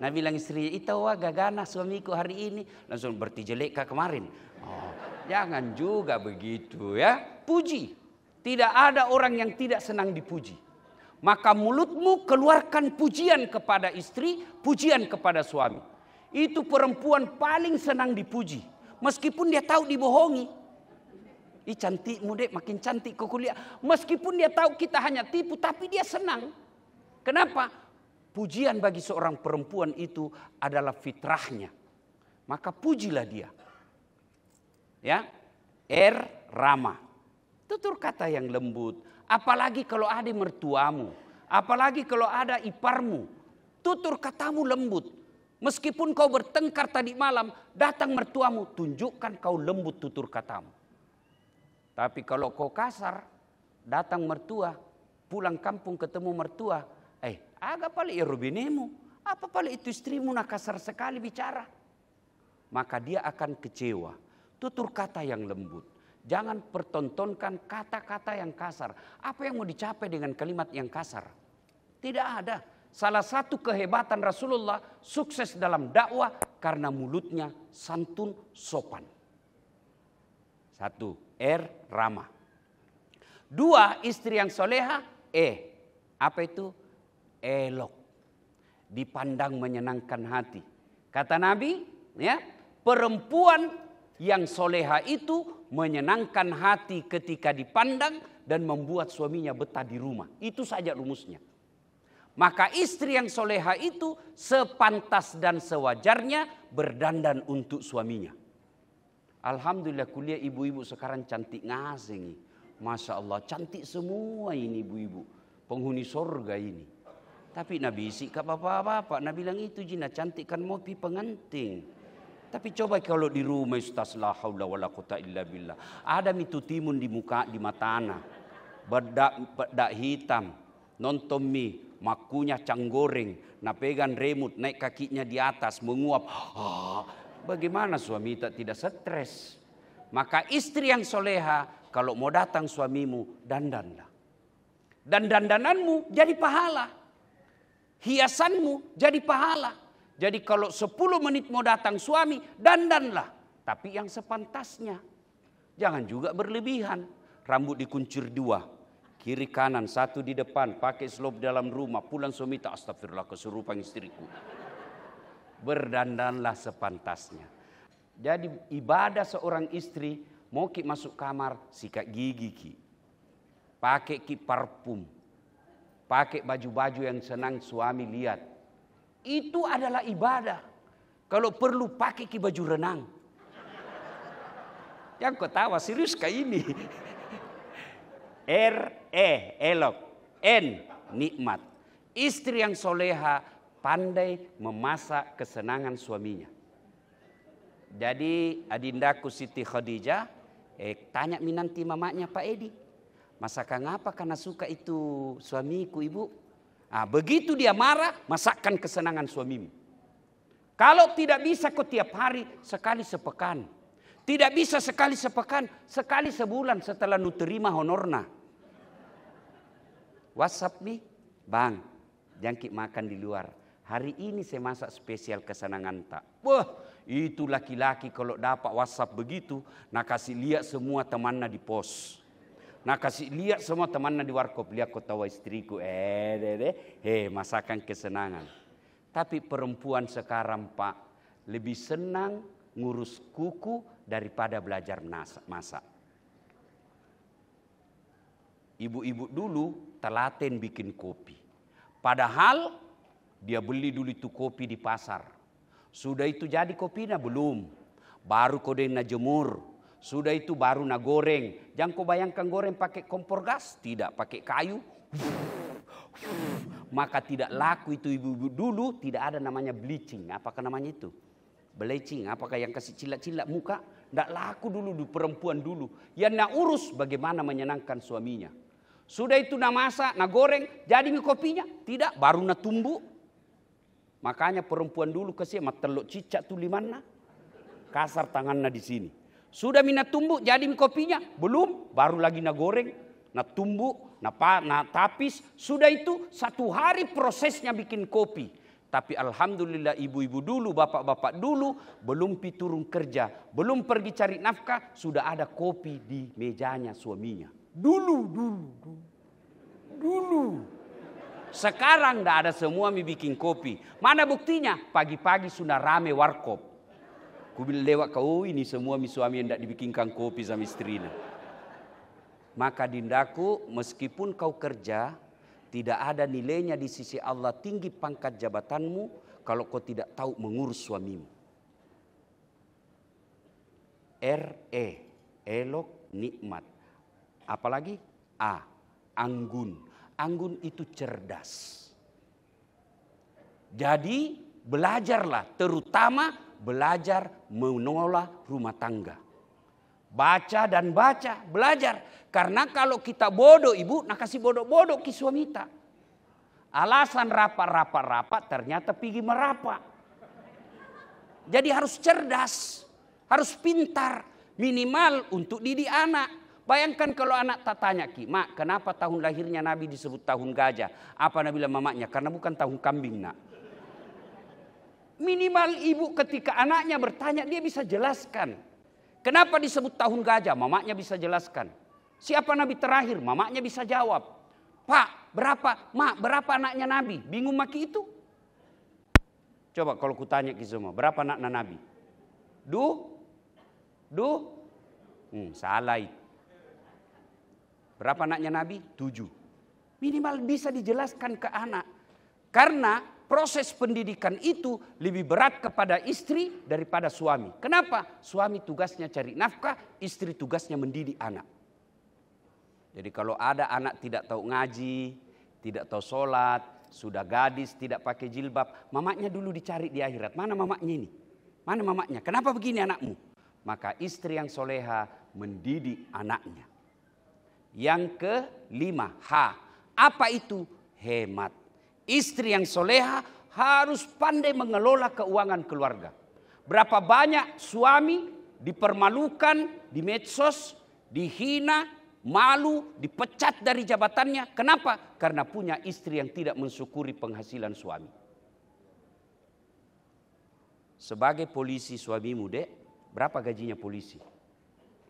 Nabi bilang istri, itu wah gagana suamiku hari ini. Langsung berarti jelek kah kemarin. Oh, jangan juga begitu ya. Puji. Tidak ada orang yang tidak senang dipuji. Maka mulutmu keluarkan pujian kepada istri, pujian kepada suami. Itu perempuan paling senang dipuji. Meskipun dia tahu dibohongi. Ih cantik, dek, makin cantik ke kuliah. Meskipun dia tahu kita hanya tipu, tapi dia senang. Kenapa? Pujian bagi seorang perempuan itu adalah fitrahnya. Maka pujilah dia. Ya, er rama, Tutur kata yang lembut. Apalagi kalau ada mertuamu. Apalagi kalau ada iparmu. Tutur katamu lembut. Meskipun kau bertengkar tadi malam, datang mertuamu, tunjukkan kau lembut tutur katamu. Tapi kalau kau kasar, datang mertua, pulang kampung ketemu mertua, Aga pali irubinemu. Ya apa pali itu istrimu nak kasar sekali bicara. Maka dia akan kecewa. Tutur kata yang lembut. Jangan pertontonkan kata-kata yang kasar. Apa yang mau dicapai dengan kalimat yang kasar? Tidak ada. Salah satu kehebatan Rasulullah sukses dalam dakwah karena mulutnya santun sopan. Satu, R ramah. Dua, istri yang soleha, E. Apa itu? elok, dipandang menyenangkan hati. Kata Nabi, ya, perempuan yang soleha itu menyenangkan hati ketika dipandang dan membuat suaminya betah di rumah. Itu saja rumusnya. Maka istri yang soleha itu sepantas dan sewajarnya berdandan untuk suaminya. Alhamdulillah kuliah ibu-ibu sekarang cantik ngasih. Masya Allah cantik semua ini ibu-ibu. Penghuni sorga ini. Tapi Nabi isi kak apa-apa. Nabi bilang itu jina cantikkan kan mopi pengantin. Tapi coba kalau di rumah ustaz la haula wala quwata illa billah. Ada mitu timun di muka di mata anak. Bedak, bedak hitam. Nonton mi makunya canggoreng. napekan pegang remut, naik kakinya di atas, menguap. Ah, bagaimana suami tak tidak stres? Maka istri yang soleha, kalau mau datang suamimu, dandanlah. Dan dandananmu jadi pahala hiasanmu jadi pahala. Jadi kalau 10 menit mau datang suami, dandanlah. Tapi yang sepantasnya. Jangan juga berlebihan. Rambut dikuncir dua. Kiri kanan, satu di depan. Pakai selop dalam rumah. Pulang suami tak astagfirullah kesurupan istriku. Berdandanlah sepantasnya. Jadi ibadah seorang istri. Mau ki masuk kamar, sikat gigi ki. Pakai ki parfum pakai baju-baju yang senang suami lihat. Itu adalah ibadah. Kalau perlu pakai ke baju renang. Yang ketawa serius kayak ini. R, E, elok. N, nikmat. Istri yang soleha pandai memasak kesenangan suaminya. Jadi adindaku Siti Khadijah eh, tanya minanti mamanya Pak Edi. Masakan apa karena suka itu suamiku ibu. Nah, begitu dia marah, masakan kesenangan suamimu. Kalau tidak bisa kok tiap hari, sekali sepekan. Tidak bisa sekali sepekan, sekali sebulan setelah nu honorna. WhatsApp nih, Bang, jangki makan di luar. Hari ini saya masak spesial kesenangan tak. Wah, itu laki-laki kalau dapat WhatsApp begitu, nak kasih lihat semua temannya di pos. Nah kasih lihat semua temannya di warkop, lihat kau tawa istriku, eh deh deh, heh masakan kesenangan. Tapi perempuan sekarang pak lebih senang ngurus kuku daripada belajar masak. Ibu-ibu dulu telaten bikin kopi. Padahal dia beli dulu itu kopi di pasar. Sudah itu jadi kopinya belum. Baru kodenya jemur sudah itu baru na goreng. Jangan kau bayangkan goreng pakai kompor gas, tidak pakai kayu. Maka tidak laku itu ibu-ibu dulu tidak ada namanya bleaching. Apakah namanya itu? Bleaching, apakah yang kasih cilat-cilat muka? Tidak laku dulu di perempuan dulu. Yang nak urus bagaimana menyenangkan suaminya. Sudah itu na masak, na goreng, jadi mi kopinya? Tidak, baru na tumbuh. Makanya perempuan dulu kasih sama telur cicak tuh mana, Kasar tangannya di sini. Sudah mina tumbuk jadi kopinya? Belum, baru lagi na goreng, na tumbuk, na, pa, na tapis. Sudah itu satu hari prosesnya bikin kopi. Tapi alhamdulillah ibu-ibu dulu, bapak-bapak dulu belum piturung kerja, belum pergi cari nafkah, sudah ada kopi di mejanya suaminya. Dulu, dulu, dulu. Dulu. Sekarang tidak ada semua mi bikin kopi. Mana buktinya? Pagi-pagi sudah rame warkop. Ku bila lewat kau oh, ini semua mi suami tak dibikinkan kopi sama istrinya. Maka dindaku meskipun kau kerja tidak ada nilainya di sisi Allah tinggi pangkat jabatanmu kalau kau tidak tahu mengurus suamimu. RE elok nikmat. Apalagi A anggun. Anggun itu cerdas. Jadi belajarlah terutama belajar mengelola rumah tangga. Baca dan baca, belajar. Karena kalau kita bodoh ibu, nakasih kasih bodoh-bodoh ke suami kita. Alasan rapat-rapat-rapat ternyata pergi merapat. Jadi harus cerdas, harus pintar. Minimal untuk didi anak. Bayangkan kalau anak tak tanya ki, mak kenapa tahun lahirnya Nabi disebut tahun gajah? Apa Nabi bilang mamanya Karena bukan tahun kambing nak. Minimal ibu ketika anaknya bertanya dia bisa jelaskan. Kenapa disebut tahun gajah? Mamaknya bisa jelaskan. Siapa nabi terakhir? Mamaknya bisa jawab. Pak, berapa? Mak, berapa anaknya nabi? Bingung maki itu? Coba kalau kutanya ke semua, berapa anaknya nabi? Du? Du? Hmm, salah itu. Berapa anaknya nabi? Tujuh. Minimal bisa dijelaskan ke anak. Karena proses pendidikan itu lebih berat kepada istri daripada suami. Kenapa? Suami tugasnya cari nafkah, istri tugasnya mendidik anak. Jadi kalau ada anak tidak tahu ngaji, tidak tahu sholat, sudah gadis, tidak pakai jilbab, mamaknya dulu dicari di akhirat. Mana mamaknya ini? Mana mamaknya? Kenapa begini anakmu? Maka istri yang soleha mendidik anaknya. Yang kelima, H. Apa itu? Hemat. Istri yang soleha harus pandai mengelola keuangan keluarga. Berapa banyak suami dipermalukan di medsos, dihina, malu, dipecat dari jabatannya. Kenapa? Karena punya istri yang tidak mensyukuri penghasilan suami. Sebagai polisi suamimu dek, berapa gajinya polisi?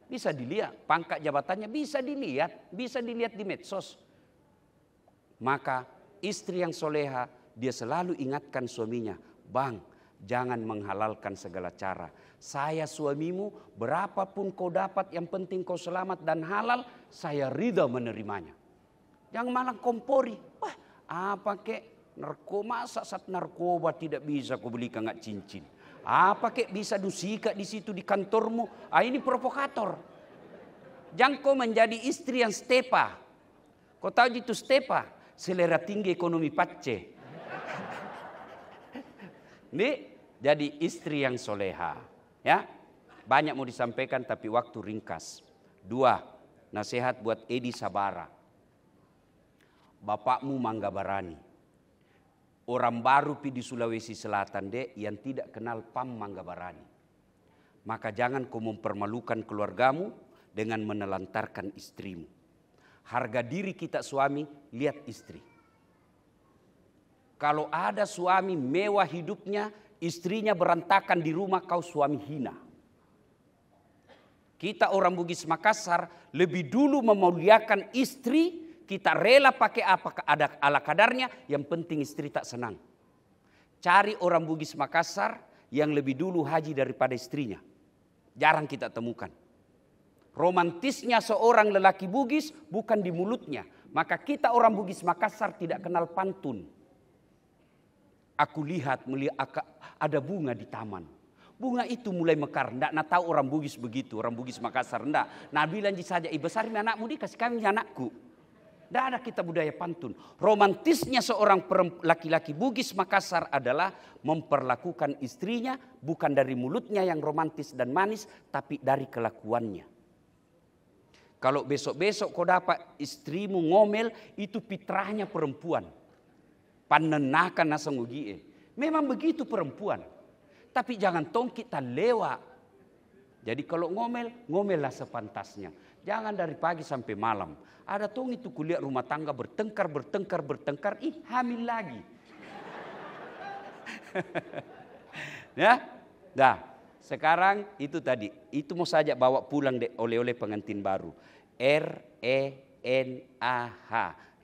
Bisa dilihat, pangkat jabatannya bisa dilihat, bisa dilihat di medsos. Maka istri yang soleha, dia selalu ingatkan suaminya, Bang, jangan menghalalkan segala cara. Saya suamimu, berapapun kau dapat, yang penting kau selamat dan halal, saya ridho menerimanya. yang malah kompori. Wah, apa kek? narkoba saat narkoba tidak bisa kau beli kangak cincin. Apa kek bisa dusika di situ di kantormu? Ah ini provokator. Jangan kau menjadi istri yang stepa. Kau tahu itu stepa selera tinggi ekonomi pace. Nih, jadi istri yang soleha. Ya, banyak mau disampaikan tapi waktu ringkas. Dua, nasihat buat Edi Sabara. Bapakmu mangga barani. Orang baru pi di Sulawesi Selatan deh yang tidak kenal pam mangga barani. Maka jangan kau mempermalukan keluargamu dengan menelantarkan istrimu. Harga diri kita suami, lihat istri. Kalau ada suami mewah hidupnya, istrinya berantakan di rumah, kau suami hina. Kita orang Bugis Makassar lebih dulu memuliakan istri, kita rela pakai apa ada ala kadarnya, yang penting istri tak senang. Cari orang Bugis Makassar yang lebih dulu haji daripada istrinya. Jarang kita temukan. Romantisnya seorang lelaki Bugis bukan di mulutnya. Maka kita orang Bugis Makassar tidak kenal pantun. Aku lihat ada bunga di taman. Bunga itu mulai mekar. Tidak nak tahu orang Bugis begitu. Orang Bugis Makassar. Tidak. Nabi lanjut saja. Ibesari anakmu dikasih kami anakku. Tidak ada kita budaya pantun. Romantisnya seorang laki-laki Bugis Makassar adalah memperlakukan istrinya bukan dari mulutnya yang romantis dan manis, tapi dari kelakuannya. Kalau besok-besok kau dapat istrimu ngomel, itu fitrahnya perempuan. Panenakan nasangugie. Memang begitu perempuan. Tapi jangan tong kita lewat. Jadi kalau ngomel, ngomellah sepantasnya. Jangan dari pagi sampai malam. Ada tong itu kuliah rumah tangga bertengkar, bertengkar, bertengkar. Ih, hamil lagi. ya, dah. Sekarang itu tadi, itu mau saja bawa pulang oleh-oleh pengantin baru. R E N A H,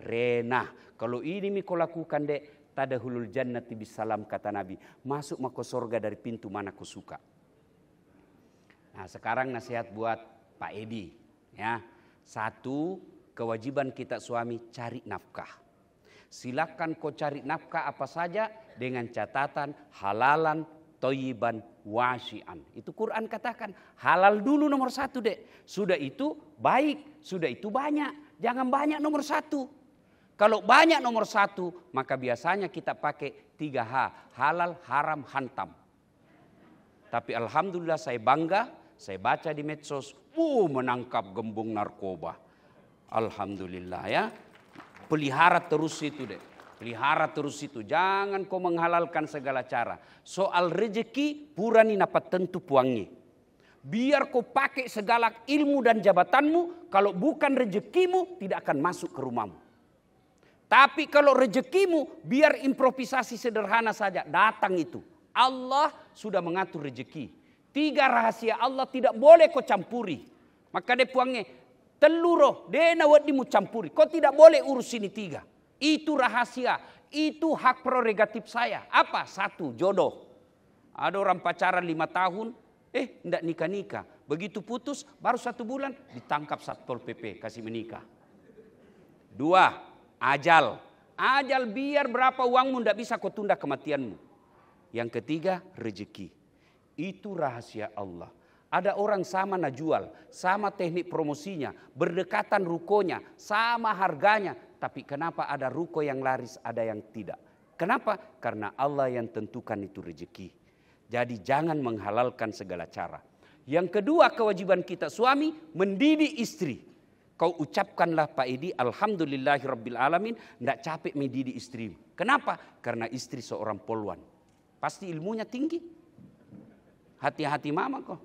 rena Kalau ini kau lakukan dek, tadahulul jannati bisalam kata Nabi. Masuk mako sorga dari pintu mana kau suka. Nah sekarang nasihat buat Pak Edi. ya Satu, kewajiban kita suami cari nafkah. Silakan kau cari nafkah apa saja dengan catatan halalan toyiban wasian. Itu Quran katakan halal dulu nomor satu dek. Sudah itu baik, sudah itu banyak. Jangan banyak nomor satu. Kalau banyak nomor satu maka biasanya kita pakai tiga h Halal, haram, hantam. Tapi Alhamdulillah saya bangga. Saya baca di medsos. Uh, menangkap gembung narkoba. Alhamdulillah ya. Pelihara terus itu dek. Pelihara terus itu. Jangan kau menghalalkan segala cara. Soal rezeki, ini dapat tentu puangnya. Biar kau pakai segala ilmu dan jabatanmu. Kalau bukan rezekimu, tidak akan masuk ke rumahmu. Tapi kalau rezekimu, biar improvisasi sederhana saja. Datang itu. Allah sudah mengatur rezeki. Tiga rahasia Allah tidak boleh kau campuri. Maka dia puangnya, teluruh, dia nawadimu campuri. Kau tidak boleh urus ini tiga. Itu rahasia, itu hak prerogatif saya. Apa? Satu, jodoh. Ada orang pacaran lima tahun, eh tidak nikah-nikah. Begitu putus, baru satu bulan ditangkap Satpol PP, kasih menikah. Dua, ajal. Ajal biar berapa uangmu tidak bisa kau tunda kematianmu. Yang ketiga, rezeki. Itu rahasia Allah. Ada orang sama najual, sama teknik promosinya, berdekatan rukonya, sama harganya, tapi kenapa ada ruko yang laris, ada yang tidak? Kenapa? Karena Allah yang tentukan itu rezeki. Jadi jangan menghalalkan segala cara. Yang kedua kewajiban kita suami mendidik istri. Kau ucapkanlah Pak Edi alamin Tidak capek mendidik istri. Kenapa? Karena istri seorang poluan, Pasti ilmunya tinggi. Hati-hati mama kok.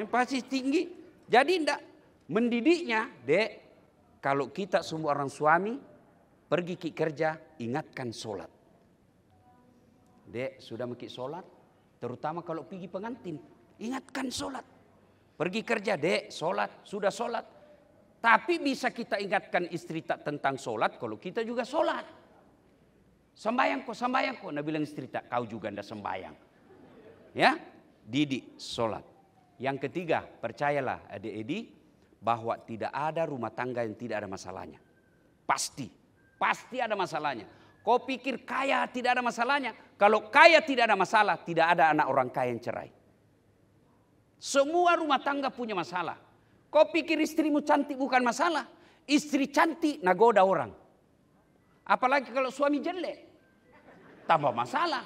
Yang pasti tinggi. Jadi tidak mendidiknya, dek kalau kita semua orang suami pergi ke kerja ingatkan sholat. Dek sudah mekik sholat, terutama kalau pergi pengantin ingatkan sholat. Pergi kerja dek sholat sudah sholat. Tapi bisa kita ingatkan istri tak tentang sholat kalau kita juga sholat. Sembayang kok, sembayang kok. Nabi bilang istri tak, kau juga anda sembayang. Ya, didik sholat. Yang ketiga, percayalah adik-adik, bahwa tidak ada rumah tangga yang tidak ada masalahnya. Pasti, pasti ada masalahnya. Kau pikir kaya tidak ada masalahnya? Kalau kaya tidak ada masalah, tidak ada anak orang kaya yang cerai. Semua rumah tangga punya masalah. Kau pikir istrimu cantik bukan masalah? Istri cantik nagoda orang. Apalagi kalau suami jelek. Tambah masalah.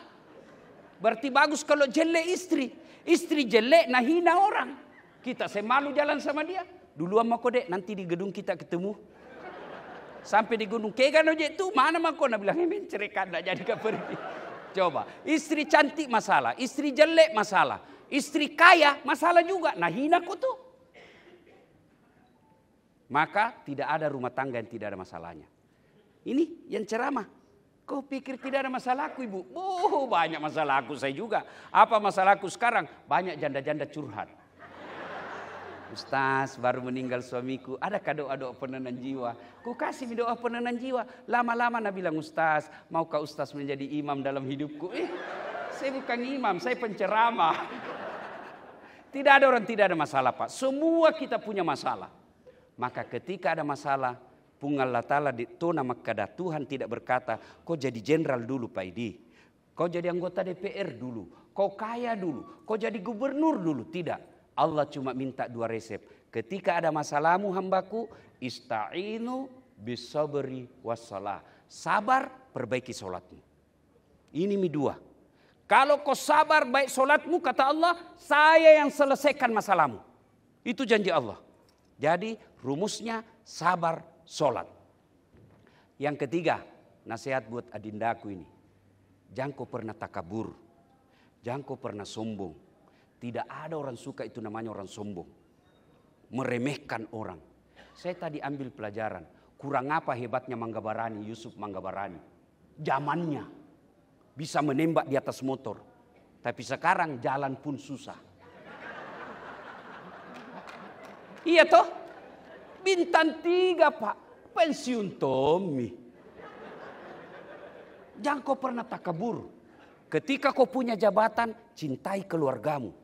Berarti bagus kalau jelek istri. Istri jelek nah hina orang. Kita semalu jalan sama dia. Dulu sama kau dek, nanti di gedung kita ketemu. Sampai di gunung, kayak kan ojek tu, mana kau nak bilang, ini cerikan nak jadi pergi. Coba, istri cantik masalah, istri jelek masalah, istri kaya masalah juga. Nah hina kau tuh. Maka tidak ada rumah tangga yang tidak ada masalahnya. Ini yang ceramah. Kau pikir tidak ada masalah aku ibu? Oh banyak masalah aku saya juga. Apa masalah aku sekarang? Banyak janda-janda curhat. Ustaz baru meninggal suamiku ada kado doa penenang jiwa ku kasih doa penenang jiwa lama-lama Nabi bilang Ustaz maukah Ustaz menjadi imam dalam hidupku eh saya bukan imam saya penceramah tidak ada orang tidak ada masalah Pak semua kita punya masalah maka ketika ada masalah Pungal Latala di Tona Makkada Tuhan tidak berkata kau jadi jenderal dulu Pak Idi kau jadi anggota DPR dulu kau kaya dulu kau jadi gubernur dulu tidak Allah cuma minta dua resep. Ketika ada masalahmu hambaku, ista'inu bisabri wasalah. Sabar, perbaiki solatmu. Ini mi dua. Kalau kau sabar baik solatmu, kata Allah, saya yang selesaikan masalahmu. Itu janji Allah. Jadi rumusnya sabar solat. Yang ketiga, nasihat buat adindaku ini. Jangan kau pernah takabur. Jangan kau pernah sombong. Tidak ada orang suka itu namanya orang sombong. Meremehkan orang. Saya tadi ambil pelajaran. Kurang apa hebatnya Manggabarani, Yusuf Manggabarani. Zamannya bisa menembak di atas motor. Tapi sekarang jalan pun susah. Iya toh? Bintang tiga pak. Pensiun Tommy. Jangan kau pernah takabur. Ketika kau punya jabatan, cintai keluargamu.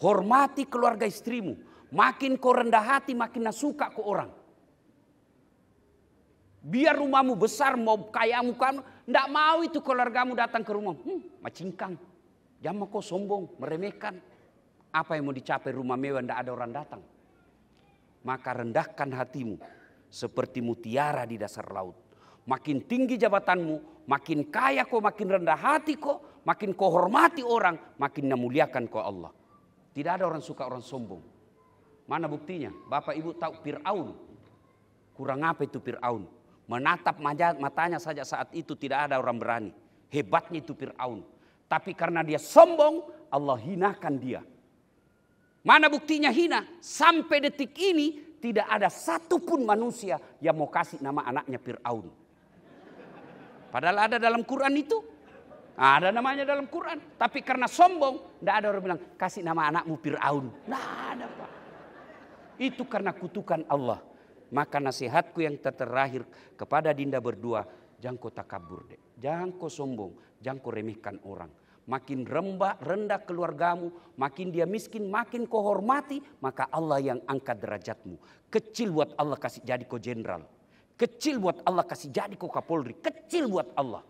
Hormati keluarga istrimu. Makin kau rendah hati, makin suka ke orang. Biar rumahmu besar, mau kayamu muka. tidak mau itu keluargamu datang ke rumah. Hmm, macingkang. Jangan kau sombong, meremehkan. Apa yang mau dicapai rumah mewah, tidak ada orang datang. Maka rendahkan hatimu seperti mutiara di dasar laut. Makin tinggi jabatanmu, makin kaya kau, makin rendah hati kau, makin kau hormati orang, makin memuliakan kau Allah. Tidak ada orang suka orang sombong. Mana buktinya? Bapak ibu tahu Fir'aun. Kurang apa itu Fir'aun? Menatap matanya saja saat itu tidak ada orang berani. Hebatnya itu Fir'aun. Tapi karena dia sombong, Allah hinakan dia. Mana buktinya hina? Sampai detik ini tidak ada satupun manusia yang mau kasih nama anaknya Fir'aun. Padahal ada dalam Quran itu. Ada namanya dalam Quran. Tapi karena sombong, tidak ada orang bilang, kasih nama anakmu Fir'aun. Tidak ada Pak. Itu karena kutukan Allah. Maka nasihatku yang terakhir kepada Dinda berdua, jangan kau takabur deh. Jangan kau sombong, jangan kau remehkan orang. Makin rembak, rendah keluargamu, makin dia miskin, makin kau hormati, maka Allah yang angkat derajatmu. Kecil buat Allah kasih jadi kau jenderal. Kecil buat Allah kasih jadi kau kapolri. Kecil buat Allah.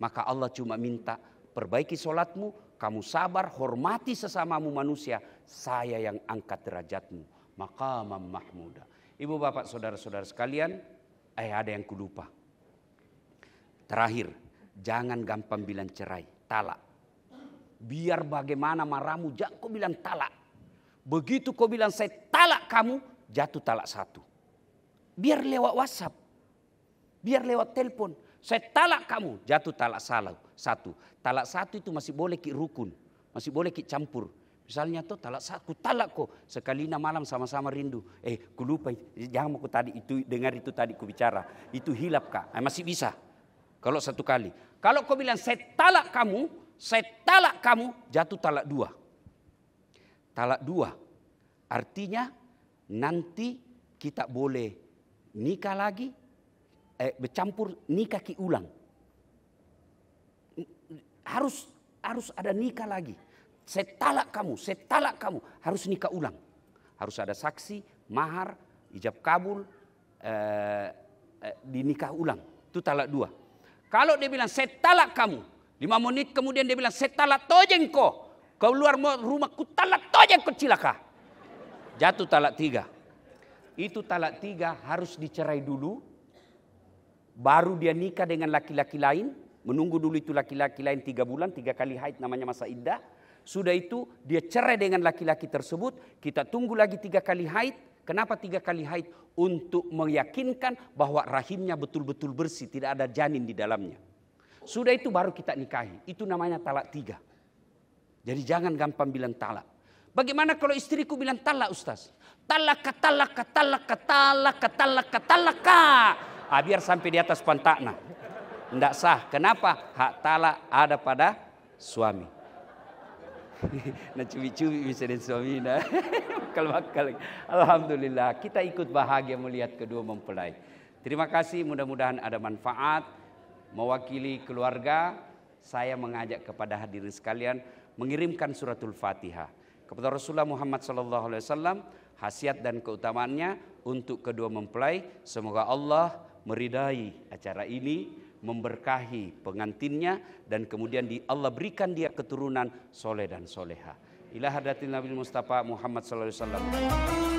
Maka Allah cuma minta perbaiki solatmu, kamu sabar, hormati sesamamu manusia, saya yang angkat derajatmu. Maka mahmuda. Ibu bapak saudara-saudara sekalian, eh ada yang kulupa. Terakhir, jangan gampang bilang cerai, talak. Biar bagaimana maramu, jangan kau bilang talak. Begitu kau bilang saya talak kamu, jatuh talak satu. Biar lewat WhatsApp, biar lewat telepon. Saya talak kamu. Jatuh talak salah satu. Talak satu itu masih boleh ki rukun. Masih boleh ki campur. Misalnya tuh talak satu. Talak kok. Sekalina malam sama-sama rindu. Eh ku lupa. Jangan mau ku tadi itu dengar itu tadi ku bicara. Itu hilap kak. Eh, masih bisa. Kalau satu kali. Kalau kau bilang saya talak kamu. Saya talak kamu. Jatuh talak dua. Talak dua. Artinya nanti kita boleh nikah lagi eh, bercampur nikah ulang. Harus harus ada nikah lagi. Saya talak kamu, saya talak kamu, harus nikah ulang. Harus ada saksi, mahar, ijab kabul, eh, eh, dinikah ulang. Itu talak dua. Kalau dia bilang saya talak kamu, lima menit kemudian dia bilang saya talak tojeng kau. Kau keluar rumahku talak tojeng kau cilaka. Jatuh talak tiga. Itu talak tiga harus dicerai dulu baru dia nikah dengan laki-laki lain, menunggu dulu itu laki-laki lain tiga bulan, tiga kali haid namanya masa iddah. Sudah itu dia cerai dengan laki-laki tersebut, kita tunggu lagi tiga kali haid. Kenapa tiga kali haid? Untuk meyakinkan bahwa rahimnya betul-betul bersih, tidak ada janin di dalamnya. Sudah itu baru kita nikahi, itu namanya talak tiga. Jadi jangan gampang bilang talak. Bagaimana kalau istriku bilang talak ustaz? Talak, talak, talak, talak, talak, talak, talak ah, biar sampai di atas pantakna. Tidak sah. Kenapa? Hak talak ada pada suami. nah cubi-cubi bisa di suami nah. Bakal-bakal. Alhamdulillah kita ikut bahagia melihat kedua mempelai. Terima kasih mudah-mudahan ada manfaat. Mewakili keluarga saya mengajak kepada hadirin sekalian mengirimkan suratul fatihah kepada Rasulullah Muhammad SAW hasiat dan keutamaannya untuk kedua mempelai semoga Allah meridai acara ini, memberkahi pengantinnya dan kemudian di Allah berikan dia keturunan soleh dan soleha. Ilah hadratin Nabi Mustafa Muhammad sallallahu alaihi wasallam.